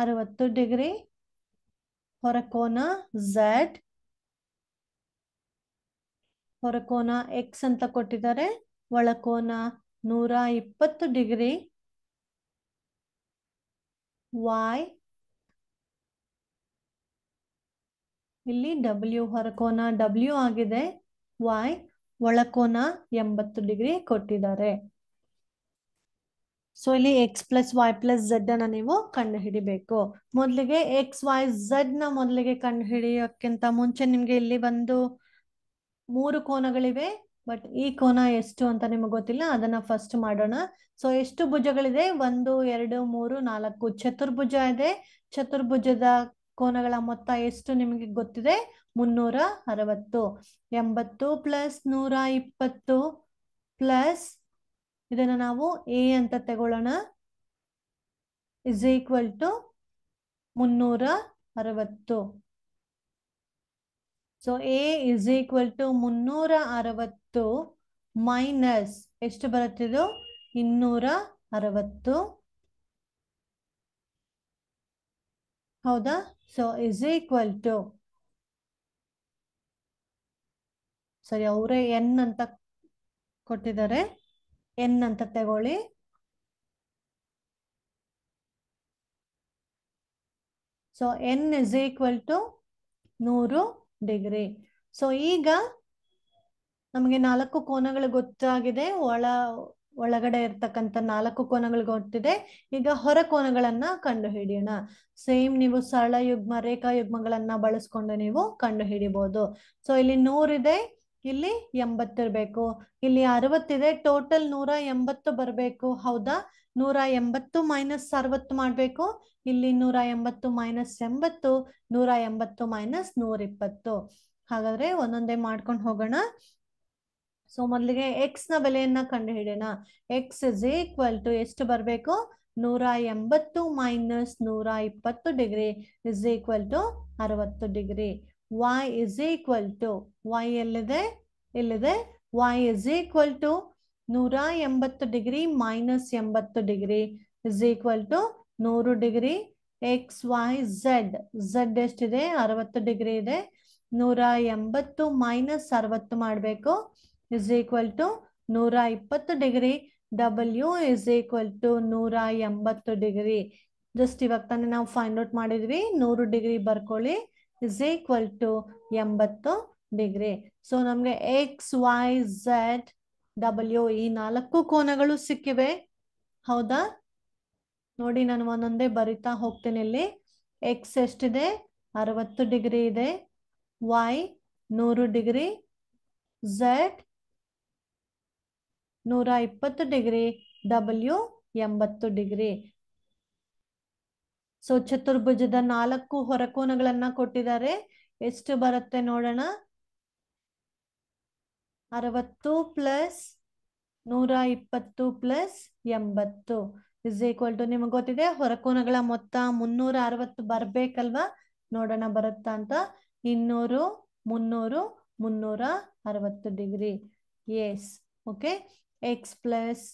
ಅರವತ್ತು ಡಿಗ್ರಿ ಹೊರಕೋನ ಝಡ್ ಹೊರಕೋನ ಎಕ್ಸ್ ಅಂತ ಕೊಟ್ಟಿದ್ದಾರೆ ಒಳಕೋನ ನೂರ ಇಪ್ಪತ್ತು ಡಿಗ್ರಿ ವಾಯ್ ಇಲ್ಲಿ ಡಬ್ಲ್ಯೂ ಹೊರಕೋನ ಡಬ್ಲ್ಯೂ ಆಗಿದೆ ವಾಯ್ ಒಳಕೋನ ಎಂಬತ್ತು ಡಿಗ್ರಿ ಕೊಟ್ಟಿದ್ದಾರೆ ಸೊ ಇಲ್ಲಿ X plus Y plus Z ಅನ್ನ ನೀವು ಕಂಡು ಹಿಡಿಬೇಕು ಮೊದಲಿಗೆ ಎಕ್ಸ್ ವೈ ಝಡ್ ನ ಮೊದಲಿಗೆ ಕಂಡು ಹಿಡಿಯೋಕ್ಕಿಂತ ಮುಂಚೆ ನಿಮ್ಗೆ ಇಲ್ಲಿ ಒಂದು ಮೂರು ಕೋನಗಳಿವೆ ಬಟ್ ಈ ಕೋನ ಎಷ್ಟು ಅಂತ ನಿಮಗೆ ಗೊತ್ತಿಲ್ಲ ಅದನ್ನ ಫಸ್ಟ್ ಮಾಡೋಣ ಸೊ ಎಷ್ಟು ಭುಜಗಳಿದೆ ಒಂದು ಎರಡು ಮೂರು ನಾಲ್ಕು ಚತುರ್ಭುಜ ಇದೆ ಚತುರ್ಭುಜದ ಕೋನಗಳ ಮೊತ್ತ ಎಷ್ಟು ನಿಮಗೆ ಗೊತ್ತಿದೆ ಮುನ್ನೂರ ಅರವತ್ತು ಎಂಬತ್ತು ಪ್ಲಸ್ ನೂರ ಇಪ್ಪತ್ತು ಪ್ಲಸ್ ಇದನ್ನ ನಾವು ಎ ಅಂತ ತಗೊಳ್ಳೋಣ ಇಸ್ ಈಕ್ವಲ್ ಟು ಮುನ್ನೂರ ಅರವತ್ತು so A is equal to ಮುನ್ನೂರ ಅರವತ್ತು ಮೈನಸ್ ಎಷ್ಟು ಬರುತ್ತಿದ್ದು ಇನ್ನೂರ ಅರವತ್ತು ಹೌದಾ ಸೊ ಇಸ್ ಈಕ್ವಲ್ ಟು ಸರಿ ಅವರೇ ಎನ್ ಅಂತ ಕೊಟ್ಟಿದ್ದಾರೆ ಎನ್ ಅಂತ ತಗೊಳ್ಳಿ so N is equal to ನೂರು ಡಿಗ್ರಿ ಸೊ ಈಗ ನಮಗೆ ನಾಲ್ಕು ಕೋನಗಳು ಗೊತ್ತಾಗಿದೆ ಒಳ ಒಳಗಡೆ ಇರ್ತಕ್ಕಂಥ ನಾಲ್ಕು ಕೋನಗಳು ಗೊತ್ತಿದೆ ಈಗ ಹೊರ ಕೋನಗಳನ್ನ ಕಂಡು ಹಿಡಿಯೋಣ ಸೇಮ್ ನೀವು ಸರಳ ಯುಗ್ಮ ರೇಖಾ ಯುಗ್ಮಗಳನ್ನ ಬಳಸ್ಕೊಂಡು ನೀವು ಕಂಡು ಹಿಡಿಬಹುದು ಸೊ ಇಲ್ಲಿ ನೂರಿದೆ ಇದೆ ಇಲ್ಲಿ ಎಂಬತ್ತಿರ್ಬೇಕು ಇಲ್ಲಿ ಅರವತ್ತಿದೆ ಟೋಟಲ್ ನೂರ ಎಂಬತ್ತು ಬರ್ಬೇಕು ಹೌದಾ ನೂರ ಎಂಬತ್ತು ಮೈನಸ್ ಅರವತ್ತು ಮಾಡ್ಬೇಕು ಇಲ್ಲಿ ನೂರ ಎಂಬತ್ತು ಮೈನಸ್ ಎಂಬತ್ತು ನೂರ ಎಂಬತ್ತು ಮೈನಸ್ ನೂರ ಇಪ್ಪತ್ತು ಹಾಗಾದ್ರೆ ಒಂದೊಂದೇ ಮಾಡ್ಕೊಂಡು ಹೋಗೋಣ ಸೊ ಮೊದಲಿಗೆ ಎಕ್ಸ್ ನ ಬೆಲೆಯನ್ನ ಕಂಡು ಕಂಡುಹಿಡಿಯೋಣ ಎಕ್ಸ್ ಇಸ್ ಈಕ್ವಲ್ ಟು ಎಷ್ಟು ಬರಬೇಕು ನೂರ ಎಂಬತ್ತು ಮೈನಸ್ ನೂರ ಇಪ್ಪತ್ತು ಡಿಗ್ರಿ ಇಸ್ ಈಕ್ವಲ್ ಟು ಅರವತ್ತು degree y is equal to y ಎಲ್ಲಿದೆ ಇಲ್ಲಿದೆ y is equal ಟು ನೂರ ಎಂಬತ್ತು ಡಿಗ್ರಿ ಮೈನಸ್ ಎಂಬತ್ತು ಡಿಗ್ರಿ ಇಸ್ ಈಕ್ವಲ್ ಟು ನೂರು degree X Y Z Z ಎಷ್ಟಿದೆ ಅರವತ್ತು ಡಿಗ್ರಿ ಇದೆ ನೂರ ಎಂಬತ್ತು ಮೈನಸ್ ಅರವತ್ತು ಮಾಡಬೇಕು ಇಸ್ ಈಕ್ವಲ್ ಟು ನೂರ ಇಪ್ಪತ್ತು degree W is equal to ನೂರ ಎಂಬತ್ತು ಡಿಗ್ರಿ ಜಸ್ಟ್ ಇವಾಗ ತಾನೆ ನಾವು ಫೈಂಡ್ ಔಟ್ ಮಾಡಿದ್ವಿ ನೂರು ಡಿಗ್ರಿ ಬರ್ಕೊಳ್ಳಿ ಇಸ್ ಈಕ್ವಲ್ ಟು ಎಂಬತ್ತು ಡಿಗ್ರಿ ಸೊ ನಮಗೆ ಎಕ್ಸ್ ವೈ ಝೆಡ್ ಡಬ್ಲ್ಯೂ ಈ ನಾಲ್ಕು ಕೋನಗಳು ಸಿಕ್ಕಿವೆ ಹೌದಾ ನೋಡಿ ನಾನು ಒಂದೊಂದೇ ಬರಿತಾ ಹೋಗ್ತೇನೆ ಇಲ್ಲಿ ಎಕ್ಸ್ ಎಷ್ಟಿದೆ ಅರವತ್ತು ಡಿಗ್ರಿ ಇದೆ ವೈ ನೂರು ಡಿಗ್ರಿ ಝೆಡ್ ನೂರ ಇಪ್ಪತ್ತು ಡಿಗ್ರಿ ಡಬ್ಲ್ಯೂ ಎಂಬತ್ತು ಡಿಗ್ರಿ ಸೊ ಚತುರ್ಭುಜದ ನಾಲ್ಕು ಹೊರಕೋನಗಳನ್ನ ಕೊಟ್ಟಿದ್ದಾರೆ ಎಷ್ಟು ಬರುತ್ತೆ ನೋಡೋಣ ಅರವತ್ತು ಪ್ಲಸ್ ನೂರ ಇಪ್ಪತ್ತು ಪ್ಲಸ್ ಎಂಬತ್ತು ಇಸ್ ಈಕ್ವಲ್ ಟು ನಿಮ್ಗೆ ಗೊತ್ತಿದೆ ಹೊರಕೋನಗಳ ಮೊತ್ತ ಮುನ್ನೂರ ಅರವತ್ತು ಬರ್ಬೇಕಲ್ವಾ ನೋಡೋಣ ಬರುತ್ತಾ ಅಂತ ಇನ್ನೂರು ಮುನ್ನೂರು ಮುನ್ನೂರ ಅರವತ್ತು degree yes okay X plus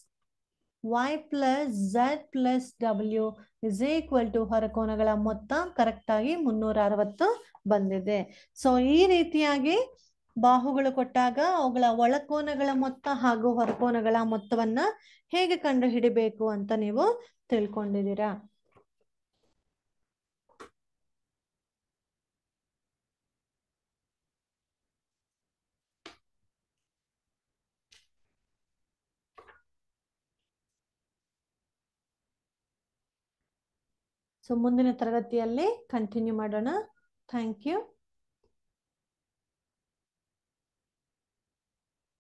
y plus z plus w is equal to ಹೊರಕೋನಗಳ ಮೊತ್ತ ಕರೆಕ್ಟ್ ಆಗಿ ಮುನ್ನೂರ ಅರವತ್ತು ಬಂದಿದೆ ಸೊ ಈ ರೀತಿಯಾಗಿ ಬಾಹುಗಳು ಕೊಟ್ಟಾಗ ಅವುಗಳ ಒಳಕೋನಗಳ ಮೊತ್ತ ಹಾಗೂ ಹೊರಕೋನಗಳ ಮೊತ್ತವನ್ನ ಹೇಗೆ ಕಂಡುಹಿಡಿಬೇಕು ಅಂತ ನೀವು ತಿಳ್ಕೊಂಡಿದ್ದೀರಾ ಸೊ ಮುಂದಿನ ತರಗತಿಯಲ್ಲಿ ಕಂಟಿನ್ಯೂ ಮಾಡೋಣ ಥ್ಯಾಂಕ್ ಯು